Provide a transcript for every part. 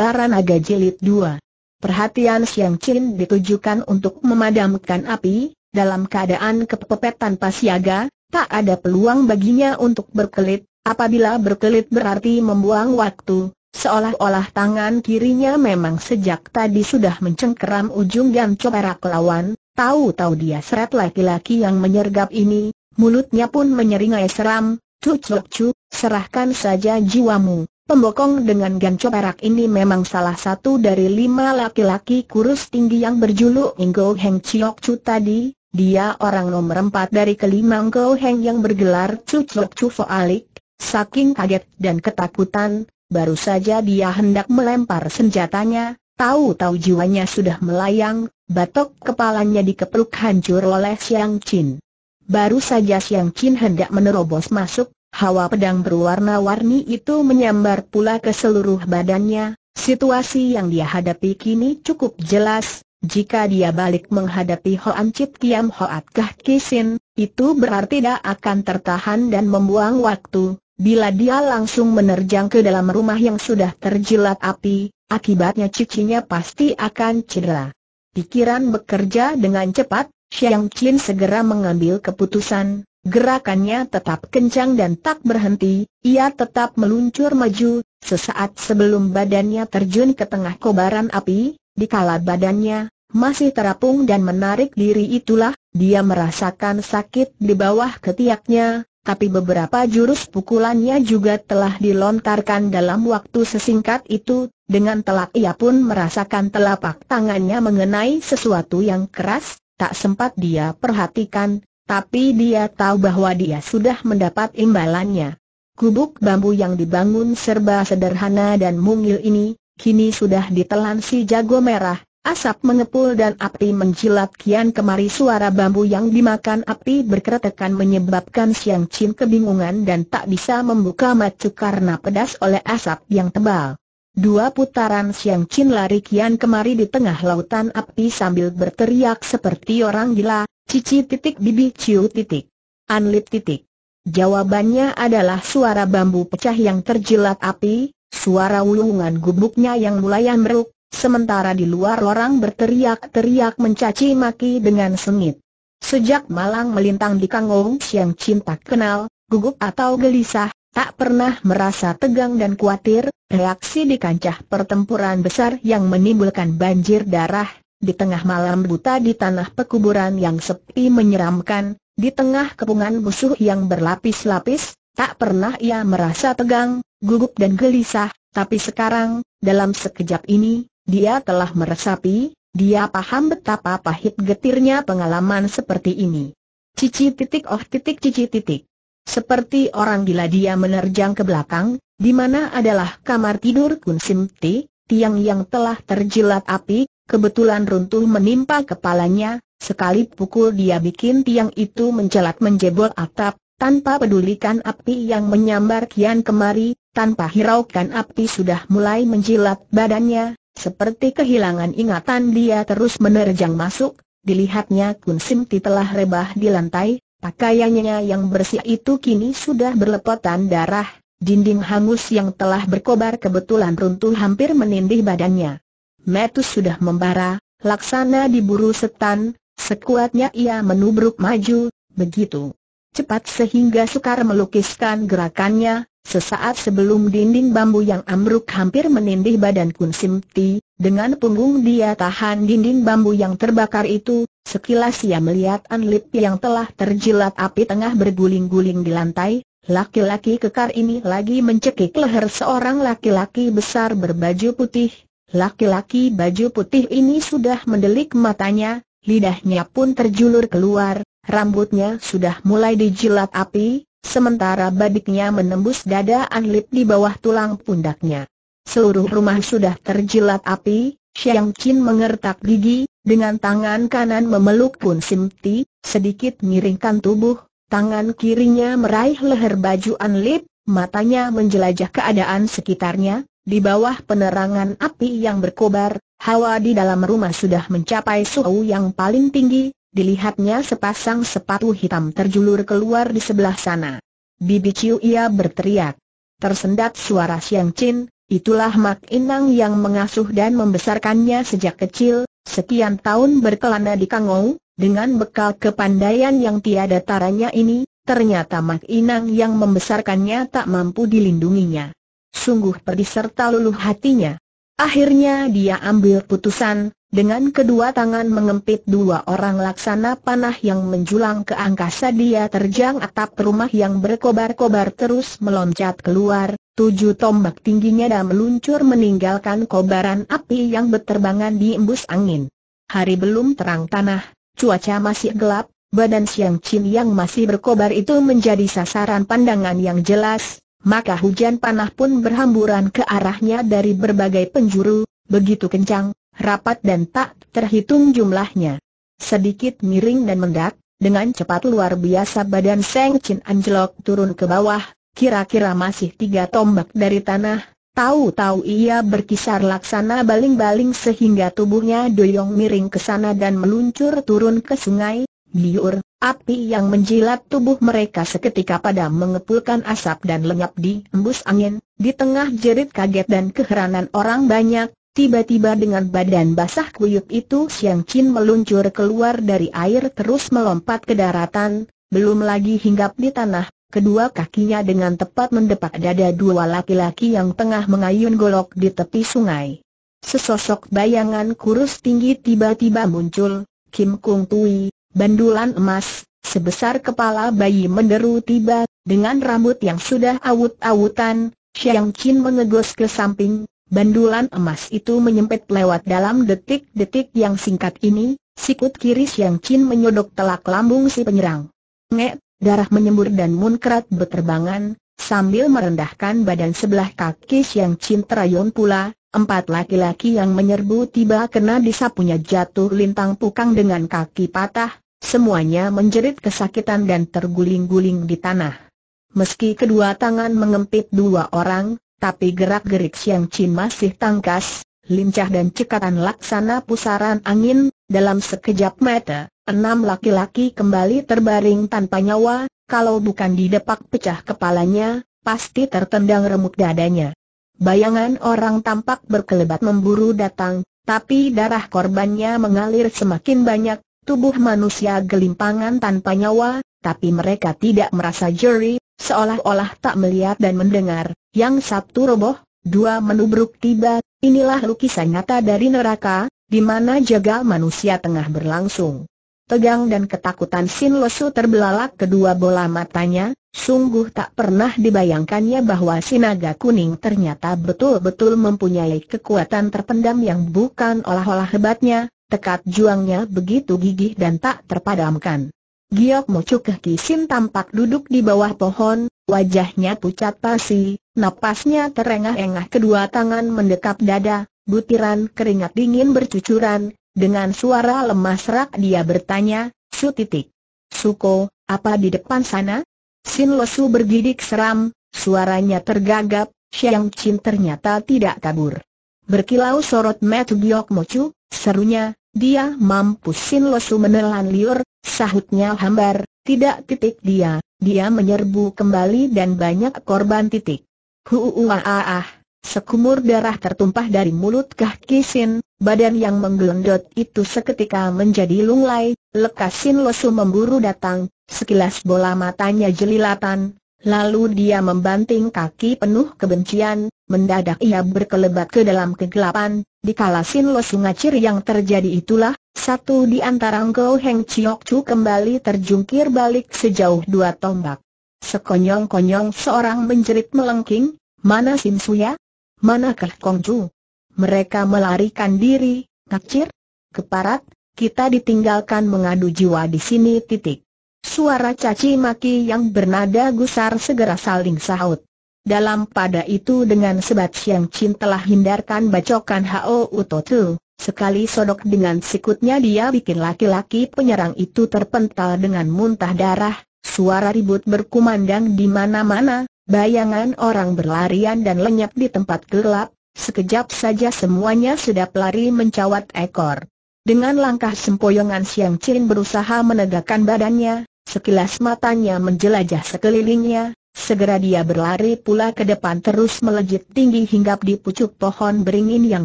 Baranaga Jilid 2. Perhatian Siang Chin ditujukan untuk memadamkan api, dalam keadaan kepepet tanpa siaga, tak ada peluang baginya untuk berkelit, apabila berkelit berarti membuang waktu, seolah-olah tangan kirinya memang sejak tadi sudah mencengkeram ujung ganco perak lawan, tahu-tahu dia seret laki-laki yang menyergap ini, mulutnya pun menyeringai seram, cucuk cu, serahkan saja jiwamu, Pembokong dengan ganco perak ini memang salah satu dari lima laki-laki kurus tinggi yang berjuluk Inggo Heng Chiok Chu tadi, dia orang nomor empat dari kelima Inggo Heng yang bergelar Chu Chok Chu Fo Alik, saking kaget dan ketakutan, baru saja dia hendak melempar senjatanya, tahu-tahu jiwanya sudah melayang, batok kepalanya dikepeluk hancur oleh Siang Chin. Baru saja Siang Chin hendak menerobos masuk, Hawa pedang berwarna-warni itu menyambar pula ke seluruh badannya, situasi yang dia hadapi kini cukup jelas, jika dia balik menghadapi Hoan Chit Kiam Hoat Kah Kisin, itu berarti dia akan tertahan dan membuang waktu. Bila dia langsung menerjang ke dalam rumah yang sudah terjilat api, akibatnya cicinya pasti akan cedera. Pikiran bekerja dengan cepat, Xiang Qin segera mengambil keputusan, Gerakannya tetap kencang dan tak berhenti, ia tetap meluncur maju, sesaat sebelum badannya terjun ke tengah kobaran api, dikala badannya masih terapung dan menarik diri itulah, dia merasakan sakit di bawah ketiaknya, tapi beberapa jurus pukulannya juga telah dilontarkan dalam waktu sesingkat itu, dengan telak ia pun merasakan telapak tangannya mengenai sesuatu yang keras, tak sempat dia perhatikan, tapi dia tahu bahwa dia sudah mendapat imbalannya. Kubuk bambu yang dibangun serba sederhana dan mungil ini, kini sudah ditelan si jago merah, asap mengepul dan api menjilat kian kemari suara bambu yang dimakan api berkeretekan menyebabkan Siang Chin kebingungan dan tak bisa membuka macu karena pedas oleh asap yang tebal. Dua putaran Siang Chin lari kian kemari di tengah lautan api sambil berteriak seperti orang gila, cici titik bibi ciu titik. Anlit titik. Jawabannya adalah suara bambu pecah yang terjilat api, suara ulungan gubuknya yang mulai meruk, sementara di luar orang berteriak-teriak mencaci maki dengan sengit. Sejak malang melintang di Kangong Siang Chin tak kenal, gugup atau gelisah, tak pernah merasa tegang dan khawatir, reaksi di kancah pertempuran besar yang menimbulkan banjir darah, di tengah malam buta di tanah pekuburan yang sepi menyeramkan, di tengah kepungan musuh yang berlapis-lapis, tak pernah ia merasa tegang, gugup dan gelisah, tapi sekarang, dalam sekejap ini, dia telah meresapi, dia paham betapa pahit getirnya pengalaman seperti ini. Cici titik oh titik cici titik. Seperti orang gila dia menerjang ke belakang, di mana adalah kamar tidur Kun Sim Ti, tiang yang telah terjilat api, kebetulan runtuh menimpa kepalanya, sekali pukul dia bikin tiang itu menjelat menjebol atap, tanpa pedulikan api yang menyambar kian kemari, tanpa hiraukan api sudah mulai menjilat badannya, seperti kehilangan ingatan dia terus menerjang masuk, dilihatnya Kun Sim Ti telah rebah di lantai, Pakaiannya yang bersih itu kini sudah berlepotan darah, dinding hangus yang telah berkobar kebetulan runtuh hampir menindih badannya. Metus sudah membara, laksana diburu setan, sekuatnya ia menubruk maju, begitu cepat sehingga sukar melukiskan gerakannya, sesaat sebelum dinding bambu yang amruk hampir menindih badan Kun Simti, dengan punggung dia tahan dinding bambu yang terbakar itu, Sekilas ia melihat An Lip yang telah terjilat api tengah berguling-guling di lantai, laki-laki kekar ini lagi mencekik leher seorang laki-laki besar berbaju putih. Laki-laki baju putih ini sudah mendelik matanya, lidahnya pun terjulur keluar, rambutnya sudah mulai dijilat api, sementara badiknya menembus dada An Lip di bawah tulang pundaknya. Seluruh rumah sudah terjilat api, Xiang Qin mengertak gigi, dengan tangan kanan memeluk Pun Simti, sedikit miringkan tubuh, tangan kirinya meraih leher baju Anlip, matanya menjelajah keadaan sekitarnya, di bawah penerangan api yang berkobar, hawa di dalam rumah sudah mencapai suhu yang paling tinggi, dilihatnya sepasang sepatu hitam terjulur keluar di sebelah sana. Bibi Ciu ia berteriak. Tersendat suara Siang Chin, itulah Mak Inang yang mengasuh dan membesarkannya sejak kecil, sekian tahun berkelana di Kangou, dengan bekal kepandaian yang tiada taranya ini, ternyata Mak Inang yang membesarkannya tak mampu dilindunginya. Sungguh pedih serta luluh hatinya. Akhirnya dia ambil putusan, dengan kedua tangan mengempit dua orang laksana panah yang menjulang ke angkasa dia terjang atap rumah yang berkobar-kobar terus meloncat keluar, tujuh tombak tingginya dan meluncur meninggalkan kobaran api yang berterbangan di embus angin. Hari belum terang tanah, cuaca masih gelap, badan siang Chin yang masih berkobar itu menjadi sasaran pandangan yang jelas, maka hujan panah pun berhamburan ke arahnya dari berbagai penjuru, begitu kencang, rapat dan tak terhitung jumlahnya. Sedikit miring dan mendak, dengan cepat luar biasa badan Seng Chin anjlok turun ke bawah, kira-kira masih tiga tombak dari tanah, tahu-tahu ia berkisar laksana baling-baling sehingga tubuhnya doyong miring ke sana dan meluncur turun ke sungai, biur, api yang menjilat tubuh mereka seketika pada mengepulkan asap dan lenyap di embus angin, di tengah jerit kaget dan keheranan orang banyak, Tiba-tiba dengan badan basah kuyup itu Siang Chin meluncur keluar dari air terus melompat ke daratan, belum lagi hinggap di tanah, kedua kakinya dengan tepat mendepak dada dua laki-laki yang tengah mengayun golok di tepi sungai. Sesosok bayangan kurus tinggi tiba-tiba muncul, Kim Kung Tui, bandulan emas, sebesar kepala bayi menderu tiba, dengan rambut yang sudah awut-awutan, Siang Chin mengegos ke samping, Bandulan emas itu menyempit lewat dalam detik-detik yang singkat ini, sikut kiri Siang Chin menyodok telak lambung si penyerang. Ngek, darah menyembur dan munkrat berterbangan, sambil merendahkan badan sebelah kaki Siang Chin terayun pula, empat laki-laki yang menyerbu tiba kena disapunya jatuh lintang pukang dengan kaki patah, semuanya menjerit kesakitan dan terguling-guling di tanah. Meski kedua tangan mengempit dua orang, tapi gerak-gerik Siang Chi masih tangkas, lincah dan cekatan laksana pusaran angin, dalam sekejap mata, enam laki-laki kembali terbaring tanpa nyawa, kalau bukan di didepak pecah kepalanya, pasti tertendang remuk dadanya. Bayangan orang tampak berkelebat memburu datang, tapi darah korbannya mengalir semakin banyak, tubuh manusia gelimpangan tanpa nyawa, tapi mereka tidak merasa jeri, seolah-olah tak melihat dan mendengar. Yang satu roboh, dua menubruk tiba, inilah lukisan nyata dari neraka, di mana jaga manusia tengah berlangsung. Tegang dan ketakutan Sin Losu terbelalak kedua bola matanya, sungguh tak pernah dibayangkannya bahwa Sinaga Kuning ternyata betul-betul mempunyai kekuatan terpendam yang bukan olah-olah hebatnya, Tekad juangnya begitu gigih dan tak terpadamkan. Giok Mocu Keh tampak duduk di bawah pohon, wajahnya pucat pasi, Napasnya terengah-engah kedua tangan mendekap dada, butiran keringat dingin bercucuran, dengan suara lemas rak dia bertanya, Su titik. Suko, apa di depan sana? Sin Losu bergidik seram, suaranya tergagap, Xiang Chin ternyata tidak kabur. Berkilau sorot Mat Giok Mocu, serunya, dia mampu Sin Losu menelan liur, sahutnya hambar, tidak titik dia, dia menyerbu kembali dan banyak korban titik. Huuuah, sekumur darah tertumpah dari mulut Kah Kisin, badan yang menggelendot itu seketika menjadi lunglai, lekasin lesu memburu datang, sekilas bola matanya jelilatan, lalu dia membanting kaki penuh kebencian, mendadak ia berkelebat ke dalam kegelapan, dikala Sin Lo ngacir yang terjadi itulah, satu di antara Ngo Heng Chiok Chu kembali terjungkir balik sejauh dua tombak. Sekonyong-konyong seorang menjerit melengking, mana Sim Suya? Manakah Kongju? Mereka melarikan diri, ngacir, keparat, kita ditinggalkan mengadu jiwa di sini titik. Suara caci maki yang bernada gusar segera saling sahut. Dalam pada itu dengan sebat siang cin telah hindarkan bacokan Hao Utotu, sekali sodok dengan sikutnya dia bikin laki-laki penyerang itu terpental dengan muntah darah, Suara ribut berkumandang di mana-mana, bayangan orang berlarian dan lenyap di tempat gelap, sekejap saja semuanya sudah pelari mencawat ekor. Dengan langkah sempoyongan Siang Chin berusaha menegakkan badannya, sekilas matanya menjelajah sekelilingnya, segera dia berlari pula ke depan terus melejit tinggi hingga di pucuk pohon beringin yang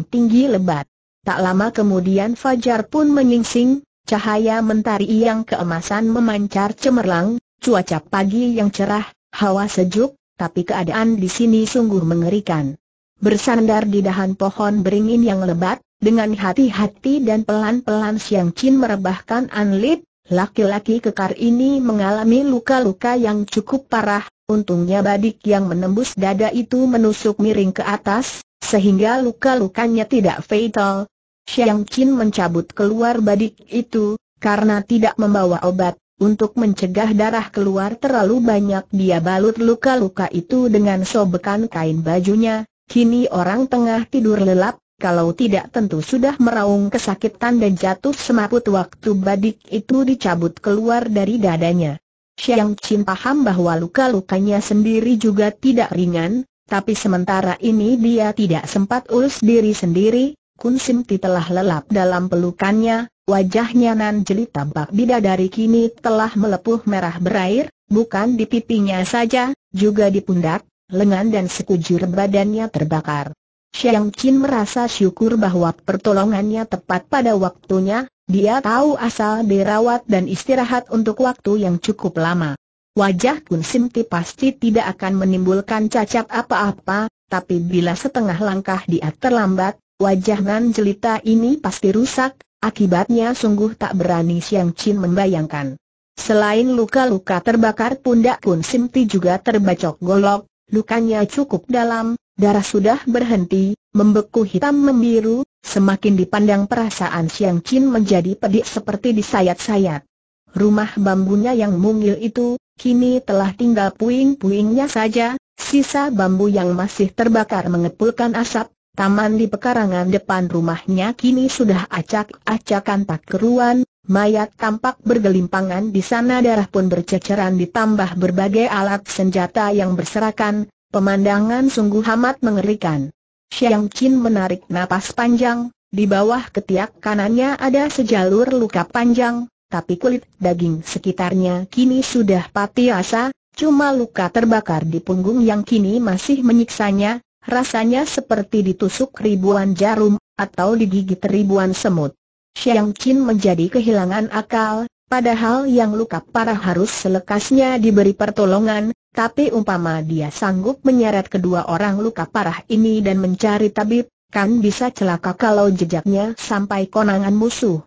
tinggi lebat. Tak lama kemudian Fajar pun menyingsing, cahaya mentari yang keemasan memancar cemerlang, Cuaca pagi yang cerah, hawa sejuk, tapi keadaan di sini sungguh mengerikan. Bersandar di dahan pohon beringin yang lebat, dengan hati-hati dan pelan-pelan Siang Chin merebahkan Anlit, laki-laki kekar ini mengalami luka-luka yang cukup parah, untungnya badik yang menembus dada itu menusuk miring ke atas, sehingga luka-lukanya tidak fatal. Siang Chin mencabut keluar badik itu, karena tidak membawa obat, untuk mencegah darah keluar terlalu banyak dia balut luka-luka itu dengan sobekan kain bajunya, kini orang tengah tidur lelap, kalau tidak tentu sudah meraung kesakitan dan jatuh semaput waktu badik itu dicabut keluar dari dadanya. Siang Chin paham bahwa luka-lukanya sendiri juga tidak ringan, tapi sementara ini dia tidak sempat urus diri sendiri, Kun Sim telah lelap dalam pelukannya, Wajahnya nan jeli tampak bidadari kini telah melepuh merah berair, bukan di pipinya saja, juga di pundak, lengan dan sekujur badannya terbakar. Xiang Qin merasa syukur bahwa pertolongannya tepat pada waktunya, dia tahu asal dirawat dan istirahat untuk waktu yang cukup lama. Wajah Kun Simti pasti tidak akan menimbulkan cacat apa-apa, tapi bila setengah langkah dia terlambat, wajah nan jelita ini pasti rusak, Akibatnya sungguh tak berani Siang Chin membayangkan. Selain luka-luka terbakar pundak Kun Simpi juga terbacok golok, lukanya cukup dalam, darah sudah berhenti, membeku hitam membiru, semakin dipandang perasaan Siang Chin menjadi pedih seperti disayat-sayat. Rumah bambunya yang mungil itu, kini telah tinggal puing-puingnya saja, Sisa bambu yang masih terbakar mengepulkan asap, Taman di pekarangan depan rumahnya kini sudah acak-acakan tak keruan, mayat tampak bergelimpangan di sana darah pun berceceran ditambah berbagai alat senjata yang berserakan, pemandangan sungguh amat mengerikan. Xiang Qin menarik napas panjang, di bawah ketiak kanannya ada sejalur luka panjang, tapi kulit daging sekitarnya kini sudah pati asa, cuma luka terbakar di punggung yang kini masih menyiksanya, rasanya seperti ditusuk ribuan jarum, atau digigit ribuan semut. Xiang Qin menjadi kehilangan akal, padahal yang luka parah harus selekasnya diberi pertolongan, tapi umpama dia sanggup menyeret kedua orang luka parah ini dan mencari tabib, kan bisa celaka kalau jejaknya sampai konangan musuh.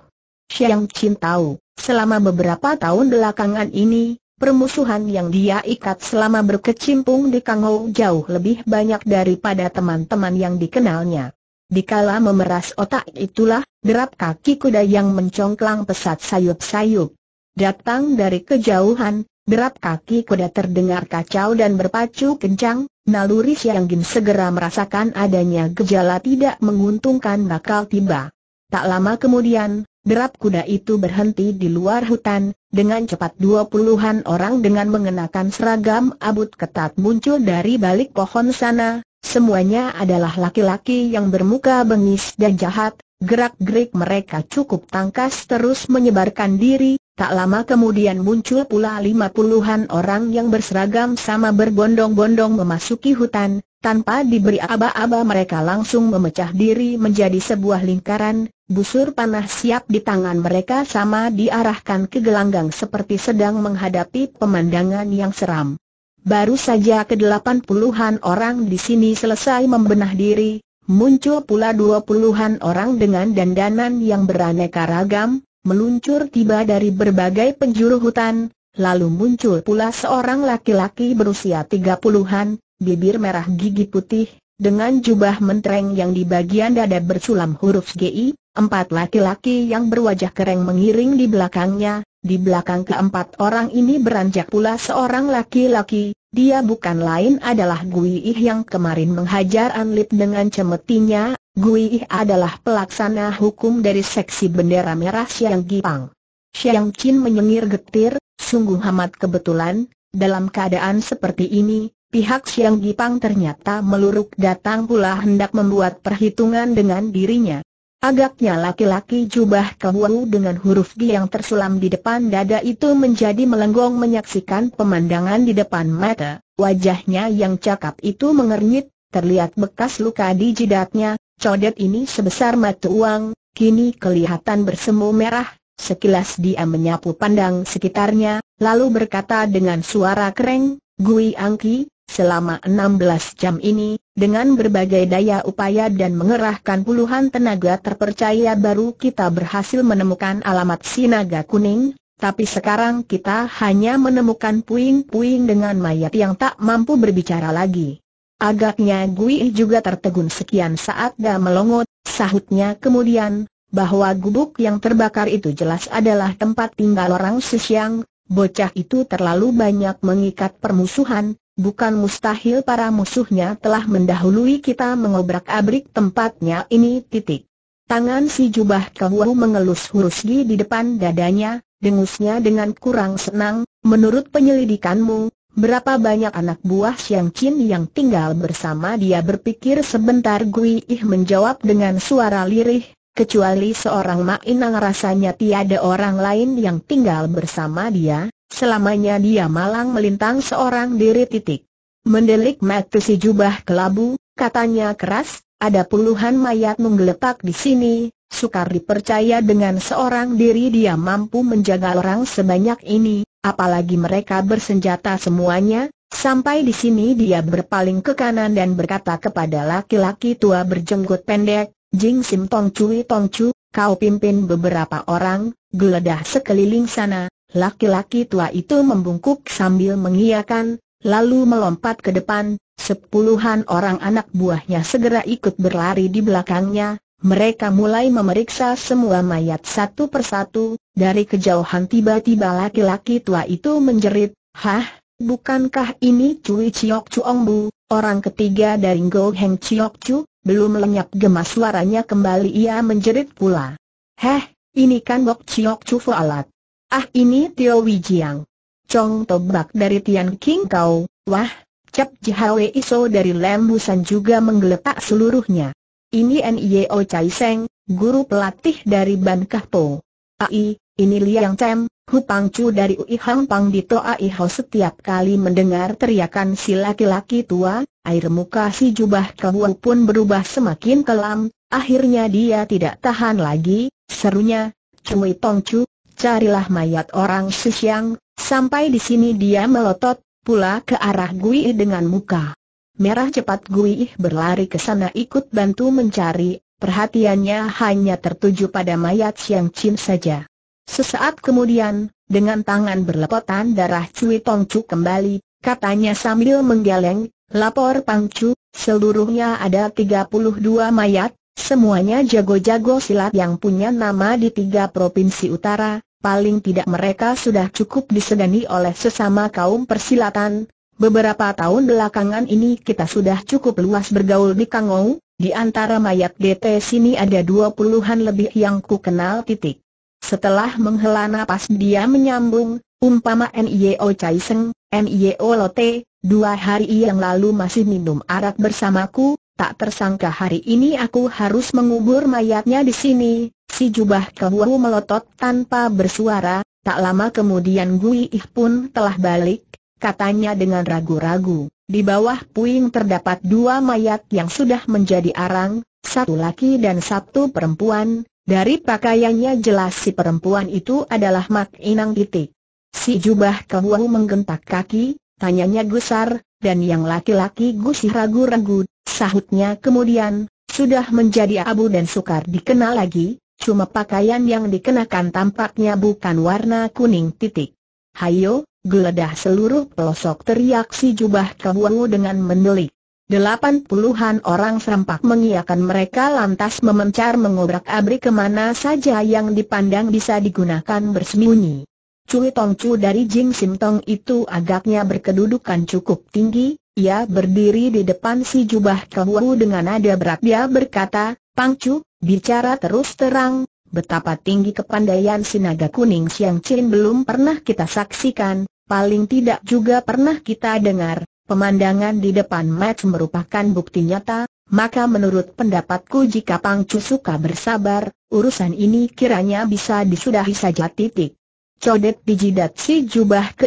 Xiang Qin tahu, selama beberapa tahun belakangan ini, permusuhan yang dia ikat selama berkecimpung di Kangou jauh lebih banyak daripada teman-teman yang dikenalnya. Dikala memeras otak itulah, derap kaki kuda yang mencongklang pesat sayup-sayup. Datang dari kejauhan, derap kaki kuda terdengar kacau dan berpacu kencang, naluri Siang Gin segera merasakan adanya gejala tidak menguntungkan bakal tiba. Tak lama kemudian, derap kuda itu berhenti di luar hutan, dengan cepat dua puluhan orang dengan mengenakan seragam abut ketat muncul dari balik pohon sana, semuanya adalah laki-laki yang bermuka bengis dan jahat, gerak-gerik mereka cukup tangkas terus menyebarkan diri, Tak lama kemudian muncul pula lima puluhan orang yang berseragam sama berbondong-bondong memasuki hutan, tanpa diberi aba-aba mereka langsung memecah diri menjadi sebuah lingkaran, busur panah siap di tangan mereka sama diarahkan ke gelanggang seperti sedang menghadapi pemandangan yang seram. Baru saja kedelapan puluhan orang di sini selesai membenah diri, muncul pula dua puluhan orang dengan dandanan yang beraneka ragam, meluncur tiba dari berbagai penjuru hutan, lalu muncul pula seorang laki-laki berusia tiga puluhan, bibir merah gigi putih, dengan jubah mentereng yang di bagian dada bersulam huruf GI, empat laki-laki yang berwajah kering mengiring di belakangnya, di belakang keempat orang ini beranjak pula seorang laki-laki, dia bukan lain adalah Gui Ih yang kemarin menghajar Anlip dengan cemetinya Gui adalah pelaksana hukum dari seksi bendera merah Siang Gipang. Siang Chin menyengir getir, sungguh amat kebetulan, dalam keadaan seperti ini, pihak Siang Gipang ternyata meluruk datang pula hendak membuat perhitungan dengan dirinya. Agaknya laki-laki jubah kewu dengan huruf G yang tersulam di depan dada itu menjadi melenggong menyaksikan pemandangan di depan mata. Wajahnya yang cakap itu mengernyit, terlihat bekas luka di jidatnya, codet ini sebesar mata uang, kini kelihatan bersemu merah, sekilas dia menyapu pandang sekitarnya, lalu berkata dengan suara kering, Gui Angki, selama 16 jam ini, dengan berbagai daya upaya dan mengerahkan puluhan tenaga terpercaya baru kita berhasil menemukan alamat Sinaga Kuning, tapi sekarang kita hanya menemukan puing-puing dengan mayat yang tak mampu berbicara lagi. Agaknya Gui juga tertegun sekian saat dah melongot, sahutnya kemudian, bahwa gubuk yang terbakar itu jelas adalah tempat tinggal orang Sisyang, bocah itu terlalu banyak mengikat permusuhan, bukan mustahil para musuhnya telah mendahului kita mengobrak-abrik tempatnya ini titik. Tangan si jubah kewu mengelus hurusgi di depan dadanya, dengusnya dengan kurang senang, menurut penyelidikanmu, Berapa banyak anak buah Xiang Qin yang tinggal bersama dia berpikir sebentar Gui Ih menjawab dengan suara lirih, kecuali seorang Mak inang rasanya tiada orang lain yang tinggal bersama dia, selamanya dia malang melintang seorang diri titik. Mendelik mati si jubah kelabu, katanya keras, ada puluhan mayat menggeletak di sini, sukar dipercaya dengan seorang diri dia mampu menjaga orang sebanyak ini, apalagi mereka bersenjata semuanya, sampai di sini dia berpaling ke kanan dan berkata kepada laki-laki tua berjenggot pendek, Jing Sim Tong Cui Tong Cu, kau pimpin beberapa orang, geledah sekeliling sana, laki-laki tua itu membungkuk sambil mengiyakan, lalu melompat ke depan, sepuluhan orang anak buahnya segera ikut berlari di belakangnya, mereka mulai memeriksa semua mayat satu persatu, dari kejauhan tiba-tiba laki-laki tua itu menjerit, Hah, bukankah ini Cui Chiok Chuong Bu, orang ketiga dari Ngo Heng Chiok Chu? Belum lenyap gemas suaranya kembali ia menjerit pula. Heh, ini kan Bok Chiok Chu Alat. Ah ini Tio Wijiang. Chong Tobak dari Tian King Kau, wah, Cap Jihwe Iso dari Lembusan juga menggeletak seluruhnya. Ini Nio Chai Seng, guru pelatih dari Ban Po. Ai, ini Liang Cem, Hu Pang Chu dari Ui Hang Pang di Toa Ho setiap kali mendengar teriakan si laki-laki tua, air muka si jubah kewu pun berubah semakin kelam, akhirnya dia tidak tahan lagi, serunya, Cui Tong Chu, carilah mayat orang Siang, sampai di sini dia melotot, pula ke arah Gui dengan muka Merah cepat Gui berlari ke sana ikut bantu mencari, perhatiannya hanya tertuju pada mayat Siang Chin saja. Sesaat kemudian, dengan tangan berlepotan darah Cui Chu kembali, katanya sambil menggeleng, lapor Pangcu, seluruhnya ada 32 mayat, semuanya jago-jago silat yang punya nama di tiga provinsi utara, paling tidak mereka sudah cukup disegani oleh sesama kaum persilatan, Beberapa tahun belakangan ini kita sudah cukup luas bergaul di Kangou, di antara mayat DT sini ada dua puluhan lebih yang ku kenal titik. Setelah menghela napas dia menyambung, umpama NIO Chai Seng, NIO Lote, dua hari yang lalu masih minum arak bersamaku, tak tersangka hari ini aku harus mengubur mayatnya di sini, si jubah kehuahu melotot tanpa bersuara, tak lama kemudian Gui Ih pun telah balik, katanya dengan ragu-ragu, di bawah puing terdapat dua mayat yang sudah menjadi arang, satu laki dan satu perempuan, dari pakaiannya jelas si perempuan itu adalah Mak Inang titik. Si jubah kehuahu menggentak kaki, tanyanya gusar, dan yang laki-laki gusih ragu-ragu, sahutnya kemudian, sudah menjadi abu dan sukar dikenal lagi, cuma pakaian yang dikenakan tampaknya bukan warna kuning titik. Hayo, Geledah seluruh pelosok teriak si jubah kebuangu dengan mendelik. Delapan puluhan orang serempak mengiakan mereka lantas memencar mengobrak abri kemana saja yang dipandang bisa digunakan bersembunyi. Cui Tong Cu dari Jing Sim Tong itu agaknya berkedudukan cukup tinggi, ia berdiri di depan si jubah kewu dengan nada berat dia berkata, Pang Cu, bicara terus terang, Betapa tinggi kepandaian si kuning Siang Chin belum pernah kita saksikan, paling tidak juga pernah kita dengar, pemandangan di depan match merupakan bukti nyata, maka menurut pendapatku jika Pang suka bersabar, urusan ini kiranya bisa disudahi saja titik. Codet di jidat si jubah ke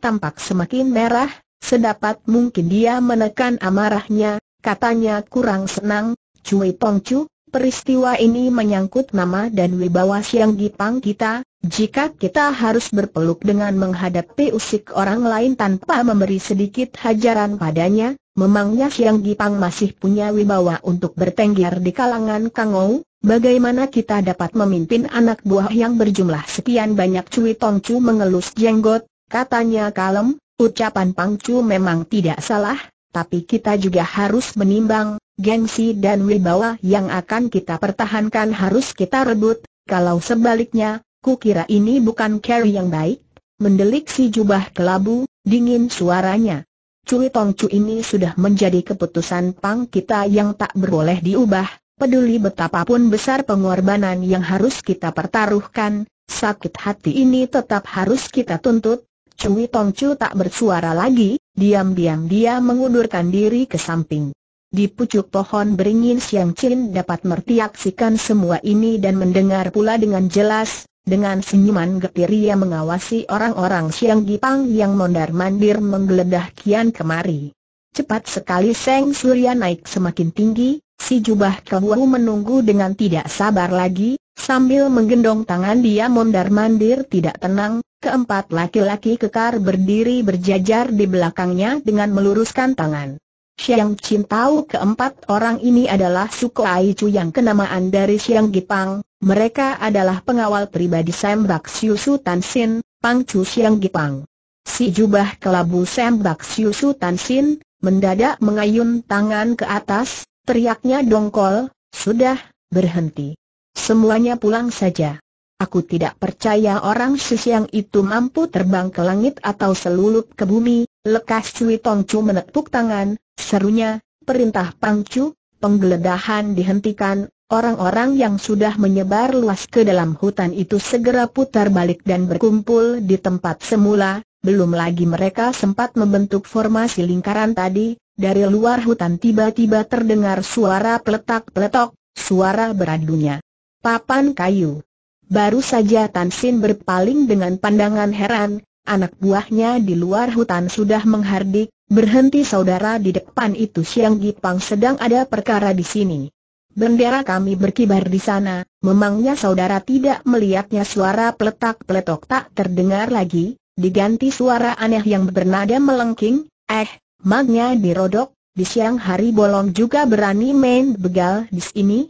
tampak semakin merah, sedapat mungkin dia menekan amarahnya, katanya kurang senang, Cui Pongcu, Peristiwa ini menyangkut nama dan wibawa Siang Gipang kita, jika kita harus berpeluk dengan menghadapi usik orang lain tanpa memberi sedikit hajaran padanya, memangnya Siang Gipang masih punya wibawa untuk bertengger di kalangan Kangou, bagaimana kita dapat memimpin anak buah yang berjumlah sekian banyak Cui Tongcu mengelus jenggot, katanya kalem, ucapan Pangcu memang tidak salah, tapi kita juga harus menimbang, gengsi dan wibawa yang akan kita pertahankan harus kita rebut, kalau sebaliknya, ku kira ini bukan carry yang baik, mendelik si jubah kelabu, dingin suaranya. Cui Tongcu ini sudah menjadi keputusan pang kita yang tak beroleh diubah, peduli betapapun besar pengorbanan yang harus kita pertaruhkan, sakit hati ini tetap harus kita tuntut. Cui Tongcu tak bersuara lagi, diam-diam dia mengundurkan diri ke samping. Di pucuk pohon beringin Siang Chin dapat mertiaksikan semua ini dan mendengar pula dengan jelas, dengan senyuman getir ia mengawasi orang-orang Siang Gipang yang mondar-mandir menggeledah kian kemari. Cepat sekali Seng Surya naik semakin tinggi, si jubah kewu menunggu dengan tidak sabar lagi, sambil menggendong tangan dia mondar-mandir tidak tenang, keempat laki-laki kekar berdiri berjajar di belakangnya dengan meluruskan tangan. Siang Chin tahu keempat orang ini adalah suku Aichu yang kenamaan dari Siang Gipang, mereka adalah pengawal pribadi Sam Bak Siu Su Tan Sin, Pang Chu Siang Gipang. Si jubah kelabu Sam Bak Siu Su Tan Sin, mendadak mengayun tangan ke atas, teriaknya dongkol, sudah, berhenti. Semuanya pulang saja. Aku tidak percaya orang siang itu mampu terbang ke langit atau selulup ke bumi, Lekas Cui Tongcu menepuk tangan, serunya, perintah Pangcu, penggeledahan dihentikan, orang-orang yang sudah menyebar luas ke dalam hutan itu segera putar balik dan berkumpul di tempat semula, belum lagi mereka sempat membentuk formasi lingkaran tadi, dari luar hutan tiba-tiba terdengar suara peletak-peletok, suara beradunya. Papan kayu. Baru saja Tan Sin berpaling dengan pandangan heran, anak buahnya di luar hutan sudah menghardik, berhenti saudara di depan itu Siang Gipang sedang ada perkara di sini. Bendera kami berkibar di sana, memangnya saudara tidak melihatnya suara peletak-peletok tak terdengar lagi, diganti suara aneh yang bernada melengking, eh, magnya dirodok, di siang hari bolong juga berani main begal di sini,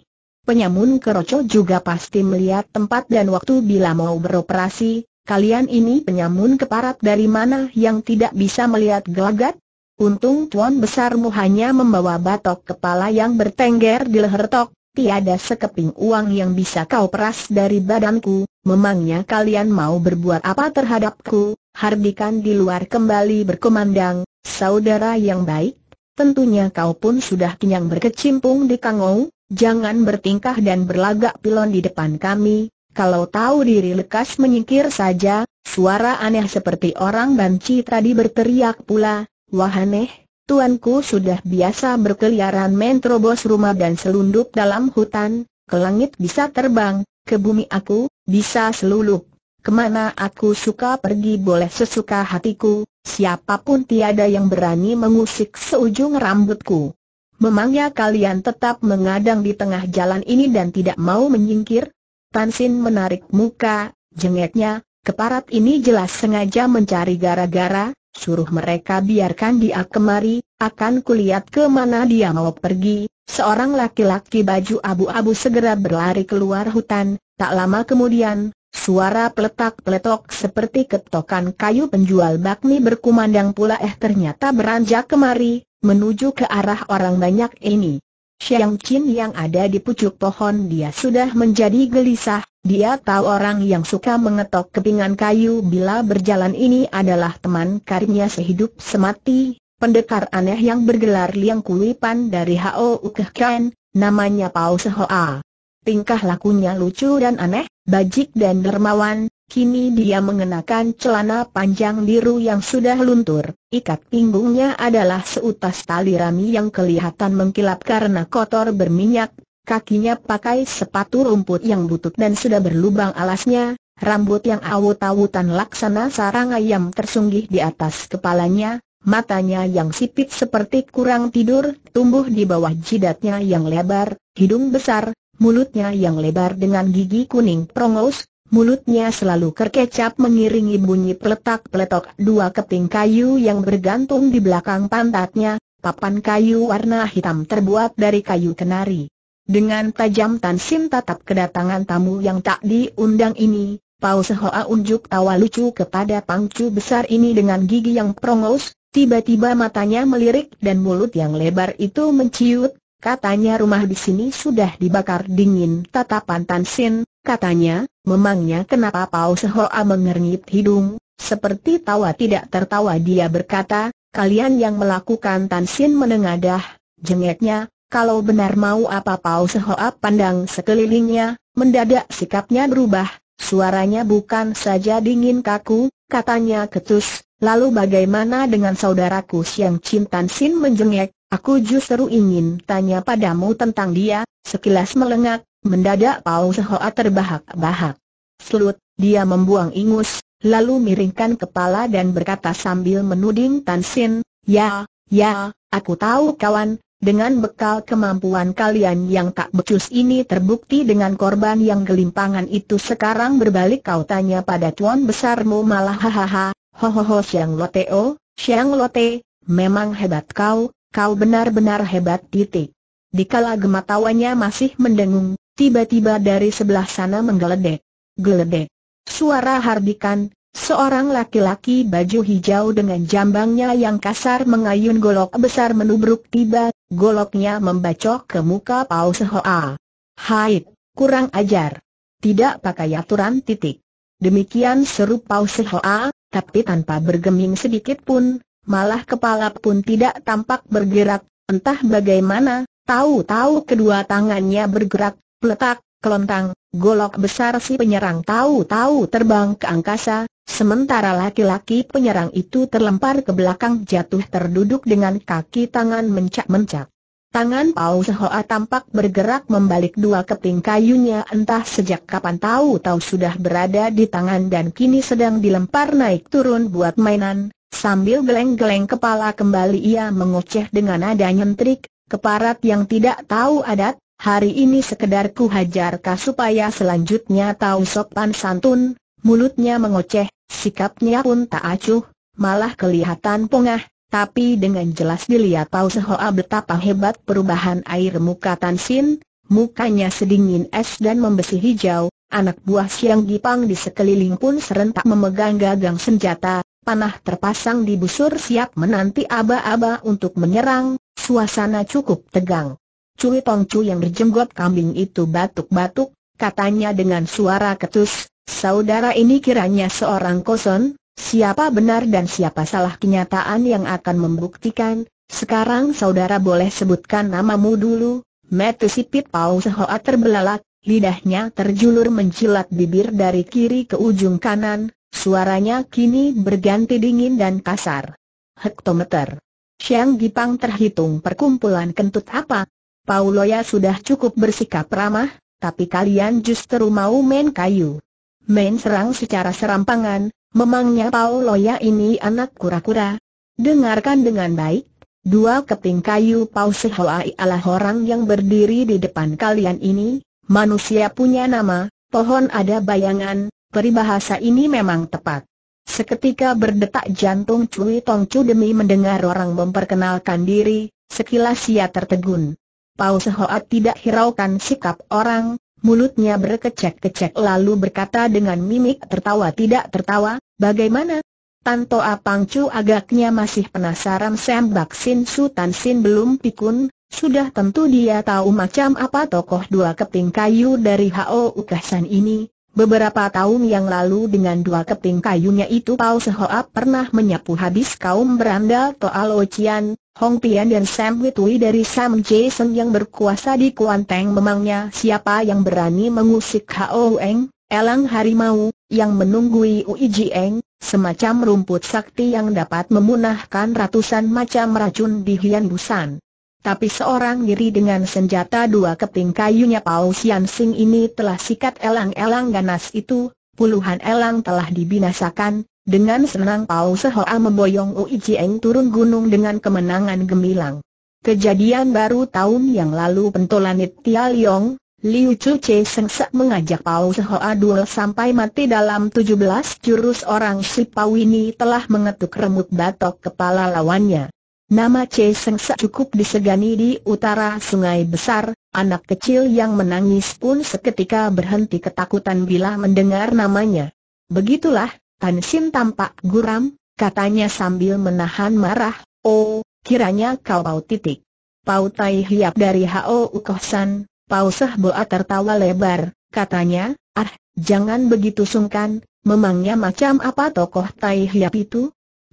Penyamun keroco juga pasti melihat tempat dan waktu bila mau beroperasi, kalian ini penyamun keparat dari mana yang tidak bisa melihat gelagat? Untung tuan besarmu hanya membawa batok kepala yang bertengger di leher tok, tiada sekeping uang yang bisa kau peras dari badanku, memangnya kalian mau berbuat apa terhadapku? Hardikan di luar kembali berkemandang, saudara yang baik, tentunya kau pun sudah kenyang berkecimpung di kangou, jangan bertingkah dan berlagak pilon di depan kami, kalau tahu diri lekas menyingkir saja, suara aneh seperti orang banci tadi berteriak pula, Wahaneh, tuanku sudah biasa berkeliaran menterobos rumah dan selundup dalam hutan, ke langit bisa terbang, ke bumi aku, bisa selulup. Kemana aku suka pergi boleh sesuka hatiku, siapapun tiada yang berani mengusik seujung rambutku. Memangnya kalian tetap mengadang di tengah jalan ini dan tidak mau menyingkir? Tansin menarik muka, jengeknya, keparat ini jelas sengaja mencari gara-gara, suruh mereka biarkan dia kemari, akan kulihat ke mana dia mau pergi. Seorang laki-laki baju abu-abu segera berlari keluar hutan, tak lama kemudian, Suara peletak-peletok seperti ketokan kayu penjual bakmi berkumandang pula eh ternyata beranjak kemari, menuju ke arah orang banyak ini. Xiang Qin yang ada di pucuk pohon dia sudah menjadi gelisah, dia tahu orang yang suka mengetok kepingan kayu bila berjalan ini adalah teman karibnya sehidup semati, pendekar aneh yang bergelar Liang Pan dari Hao Ukehkan, namanya Pao Sehoa. Tingkah lakunya lucu dan aneh, bajik dan dermawan, Kini dia mengenakan celana panjang biru yang sudah luntur, ikat pinggungnya adalah seutas tali rami yang kelihatan mengkilap karena kotor berminyak, kakinya pakai sepatu rumput yang butut dan sudah berlubang alasnya, rambut yang awut-awutan laksana sarang ayam tersunggih di atas kepalanya, matanya yang sipit seperti kurang tidur tumbuh di bawah jidatnya yang lebar, hidung besar, mulutnya yang lebar dengan gigi kuning prongos, Mulutnya selalu kerkecap mengiringi bunyi peletak-peletok dua keping kayu yang bergantung di belakang pantatnya, papan kayu warna hitam terbuat dari kayu kenari. Dengan tajam Tan tatap kedatangan tamu yang tak diundang ini, Pau Sehoa unjuk tawa lucu kepada pangcu besar ini dengan gigi yang prongos, tiba-tiba matanya melirik dan mulut yang lebar itu menciut, katanya rumah di sini sudah dibakar dingin. Tatapan Tansin katanya, memangnya kenapa Pao Sehoa mengernyit hidung, seperti tawa tidak tertawa dia berkata, kalian yang melakukan Tansin menengadah, jengeknya, kalau benar mau apa Pao Sehoa pandang sekelilingnya, mendadak sikapnya berubah, suaranya bukan saja dingin kaku, katanya ketus, lalu bagaimana dengan saudaraku Siang Chin Sin menjengek, aku justru ingin tanya padamu tentang dia, sekilas melengak, Mendadak Paus Hoa terbahak-bahak. Selut, dia membuang ingus, lalu miringkan kepala dan berkata sambil menuding Tan Sin, Ya, ya, aku tahu kawan, dengan bekal kemampuan kalian yang tak becus ini terbukti dengan korban yang gelimpangan itu sekarang berbalik kau tanya pada tuan besarmu malah hahaha, hohoho Siang Lote oh, Siang Lote, memang hebat kau, kau benar-benar hebat titik. Dikala gematawanya masih mendengung, tiba-tiba dari sebelah sana menggeledek. Geledek. Suara hardikan, seorang laki-laki baju hijau dengan jambangnya yang kasar mengayun golok besar menubruk tiba, goloknya membacok ke muka Pau Sehoa. Haid, kurang ajar. Tidak pakai aturan titik. Demikian seru Pau Sehoa, tapi tanpa bergeming sedikit pun, malah kepala pun tidak tampak bergerak, entah bagaimana, tahu-tahu kedua tangannya bergerak, Peletak, kelontang, golok besar si penyerang tahu-tahu terbang ke angkasa, sementara laki-laki penyerang itu terlempar ke belakang jatuh terduduk dengan kaki tangan mencak-mencak. Tangan Pau Sehoa tampak bergerak membalik dua keping kayunya entah sejak kapan tahu-tahu sudah berada di tangan dan kini sedang dilempar naik turun buat mainan. Sambil geleng-geleng kepala kembali ia mengoceh dengan nada nyentrik, keparat yang tidak tahu adat, Hari ini sekedar ku hajar kau supaya selanjutnya tahu sopan santun, mulutnya mengoceh, sikapnya pun tak acuh, malah kelihatan pongah, tapi dengan jelas dilihat tahu Sehoa betapa hebat perubahan air muka Tansin. mukanya sedingin es dan membesi hijau, anak buah Siang Gipang di sekeliling pun serentak memegang gagang senjata, panah terpasang di busur siap menanti aba-aba untuk menyerang, suasana cukup tegang. Cui Tongcu yang berjenggot kambing itu batuk-batuk, katanya dengan suara ketus, saudara ini kiranya seorang kosong. siapa benar dan siapa salah kenyataan yang akan membuktikan, sekarang saudara boleh sebutkan namamu dulu, Metu Sipit Pau Sehoa terbelalak, lidahnya terjulur mencilat bibir dari kiri ke ujung kanan, suaranya kini berganti dingin dan kasar. Hektometer. Siang Gipang terhitung perkumpulan kentut apa, Pauloya sudah cukup bersikap ramah, tapi kalian justru mau main kayu. Main serang secara serampangan, memangnya Pauloya ini anak kura-kura? Dengarkan dengan baik, dua keping kayu Pausehoai ala orang yang berdiri di depan kalian ini, manusia punya nama, pohon ada bayangan, peribahasa ini memang tepat. Seketika berdetak jantung Cui Tongcu demi mendengar orang memperkenalkan diri, sekilas ia tertegun. Paus Sehoat tidak hiraukan sikap orang, mulutnya berkecek-kecek lalu berkata dengan mimik tertawa tidak tertawa, bagaimana? Tanto Apang Chu agaknya masih penasaran Sam Bak Sin Su Tan Sin belum pikun, sudah tentu dia tahu macam apa tokoh dua keping kayu dari H.O. Ukasan ini, Beberapa tahun yang lalu dengan dua keping kayunya itu Pao Sehoa pernah menyapu habis kaum berandal Toa Lo Chian, Hong Pian dan Sam Witwi dari Sam Jason yang berkuasa di Kuanteng memangnya siapa yang berani mengusik Hao Eng, Elang Harimau, yang menunggui Ui Eng, semacam rumput sakti yang dapat memunahkan ratusan macam racun di Hian Busan. Tapi seorang diri dengan senjata dua keping kayunya Pao Sian Sing ini telah sikat elang-elang ganas itu, puluhan elang telah dibinasakan, dengan senang Pao Sehoa memboyong Ui Jieng turun gunung dengan kemenangan gemilang. Kejadian baru tahun yang lalu pentolanit Tia Leong, Liu Chu Che Sengsak mengajak Pao Sehoa duel sampai mati dalam 17 jurus orang Sipawini telah mengetuk remuk batok kepala lawannya. Nama Che Seng cukup disegani di utara sungai besar, anak kecil yang menangis pun seketika berhenti ketakutan bila mendengar namanya. Begitulah, Tan Sin tampak guram, katanya sambil menahan marah, oh, kiranya kau bau titik. Pau Tai Hiap dari Hao Ukohsan, Pau Seh Boa tertawa lebar, katanya, ah, jangan begitu sungkan, memangnya macam apa tokoh Tai Hiap itu?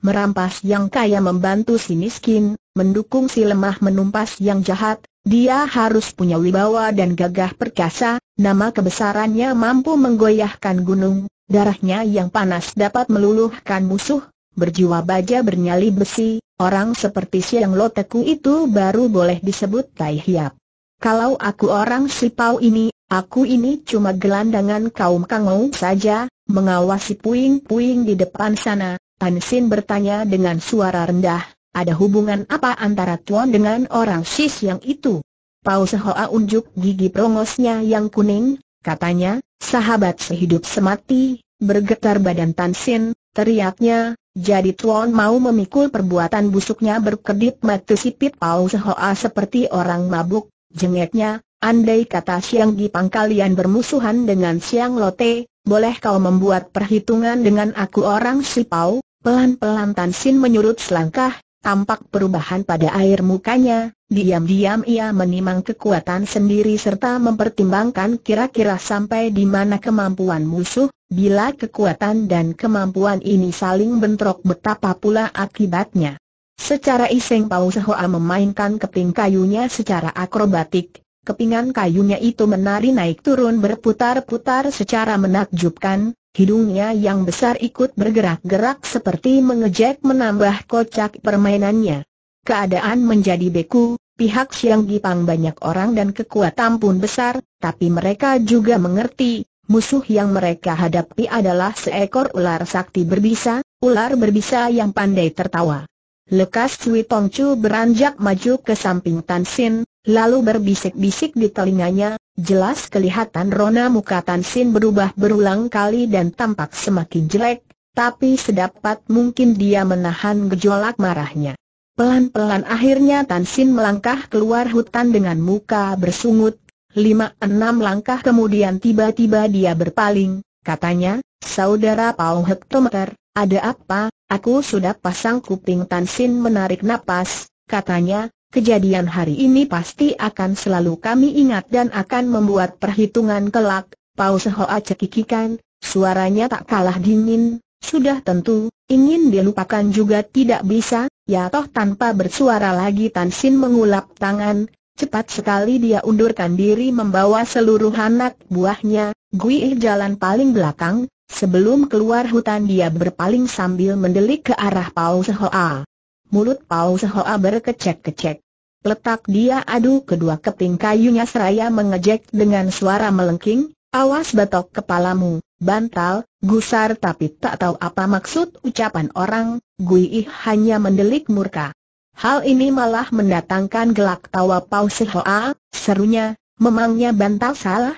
merampas yang kaya membantu si miskin, mendukung si lemah menumpas yang jahat, dia harus punya wibawa dan gagah perkasa, nama kebesarannya mampu menggoyahkan gunung, darahnya yang panas dapat meluluhkan musuh, berjiwa baja bernyali besi, orang seperti Siang Loteku itu baru boleh disebut Tai Hiap. Kalau aku orang Sipau ini, aku ini cuma gelandangan kaum kangau saja, mengawasi puing-puing di depan sana, Tan Sin bertanya dengan suara rendah, ada hubungan apa antara Tuan dengan orang Sis yang itu? Pau Sehoa unjuk gigi prongosnya yang kuning, katanya, sahabat sehidup semati, bergetar badan Tan Sin, teriaknya, jadi Tuan mau memikul perbuatan busuknya berkedip mati sipit Pau Sehoa seperti orang mabuk, jengeknya, andai kata Siang Gipang kalian bermusuhan dengan Siang Lote, boleh kau membuat perhitungan dengan aku orang Sipau? Pelan-pelan Tan Sin menyurut selangkah, tampak perubahan pada air mukanya, diam-diam ia menimang kekuatan sendiri serta mempertimbangkan kira-kira sampai di mana kemampuan musuh, bila kekuatan dan kemampuan ini saling bentrok betapa pula akibatnya. Secara iseng Pau Sehoa memainkan keping kayunya secara akrobatik, Kepingan kayunya itu menari naik turun berputar-putar secara menakjubkan, hidungnya yang besar ikut bergerak-gerak seperti mengejek menambah kocak permainannya. Keadaan menjadi beku, pihak Siang Gipang banyak orang dan kekuatan pun besar, tapi mereka juga mengerti, musuh yang mereka hadapi adalah seekor ular sakti berbisa, ular berbisa yang pandai tertawa. Lekas Cui Chu beranjak maju ke samping Tan Sin, lalu berbisik-bisik di telinganya, jelas kelihatan rona muka Tan Sin berubah berulang kali dan tampak semakin jelek, tapi sedapat mungkin dia menahan gejolak marahnya. Pelan-pelan akhirnya Tan Sin melangkah keluar hutan dengan muka bersungut, lima enam langkah kemudian tiba-tiba dia berpaling, katanya, Saudara Pao Hektometer, ada apa? Aku sudah pasang kuping Tansin menarik napas, katanya, kejadian hari ini pasti akan selalu kami ingat dan akan membuat perhitungan kelak. Pau Sehoa cekikikan, suaranya tak kalah dingin, sudah tentu, ingin dilupakan juga tidak bisa, ya toh tanpa bersuara lagi Tansin mengulap tangan, cepat sekali dia undurkan diri membawa seluruh anak buahnya, Gui jalan paling belakang, Sebelum keluar hutan dia berpaling sambil mendelik ke arah Pau Sehoa. Mulut Pau Sehoa berkecek-kecek. Letak dia adu kedua keping kayunya seraya mengejek dengan suara melengking, awas batok kepalamu, bantal, gusar tapi tak tahu apa maksud ucapan orang, Gui Ih hanya mendelik murka. Hal ini malah mendatangkan gelak tawa Pau Sehoa, serunya, memangnya bantal salah?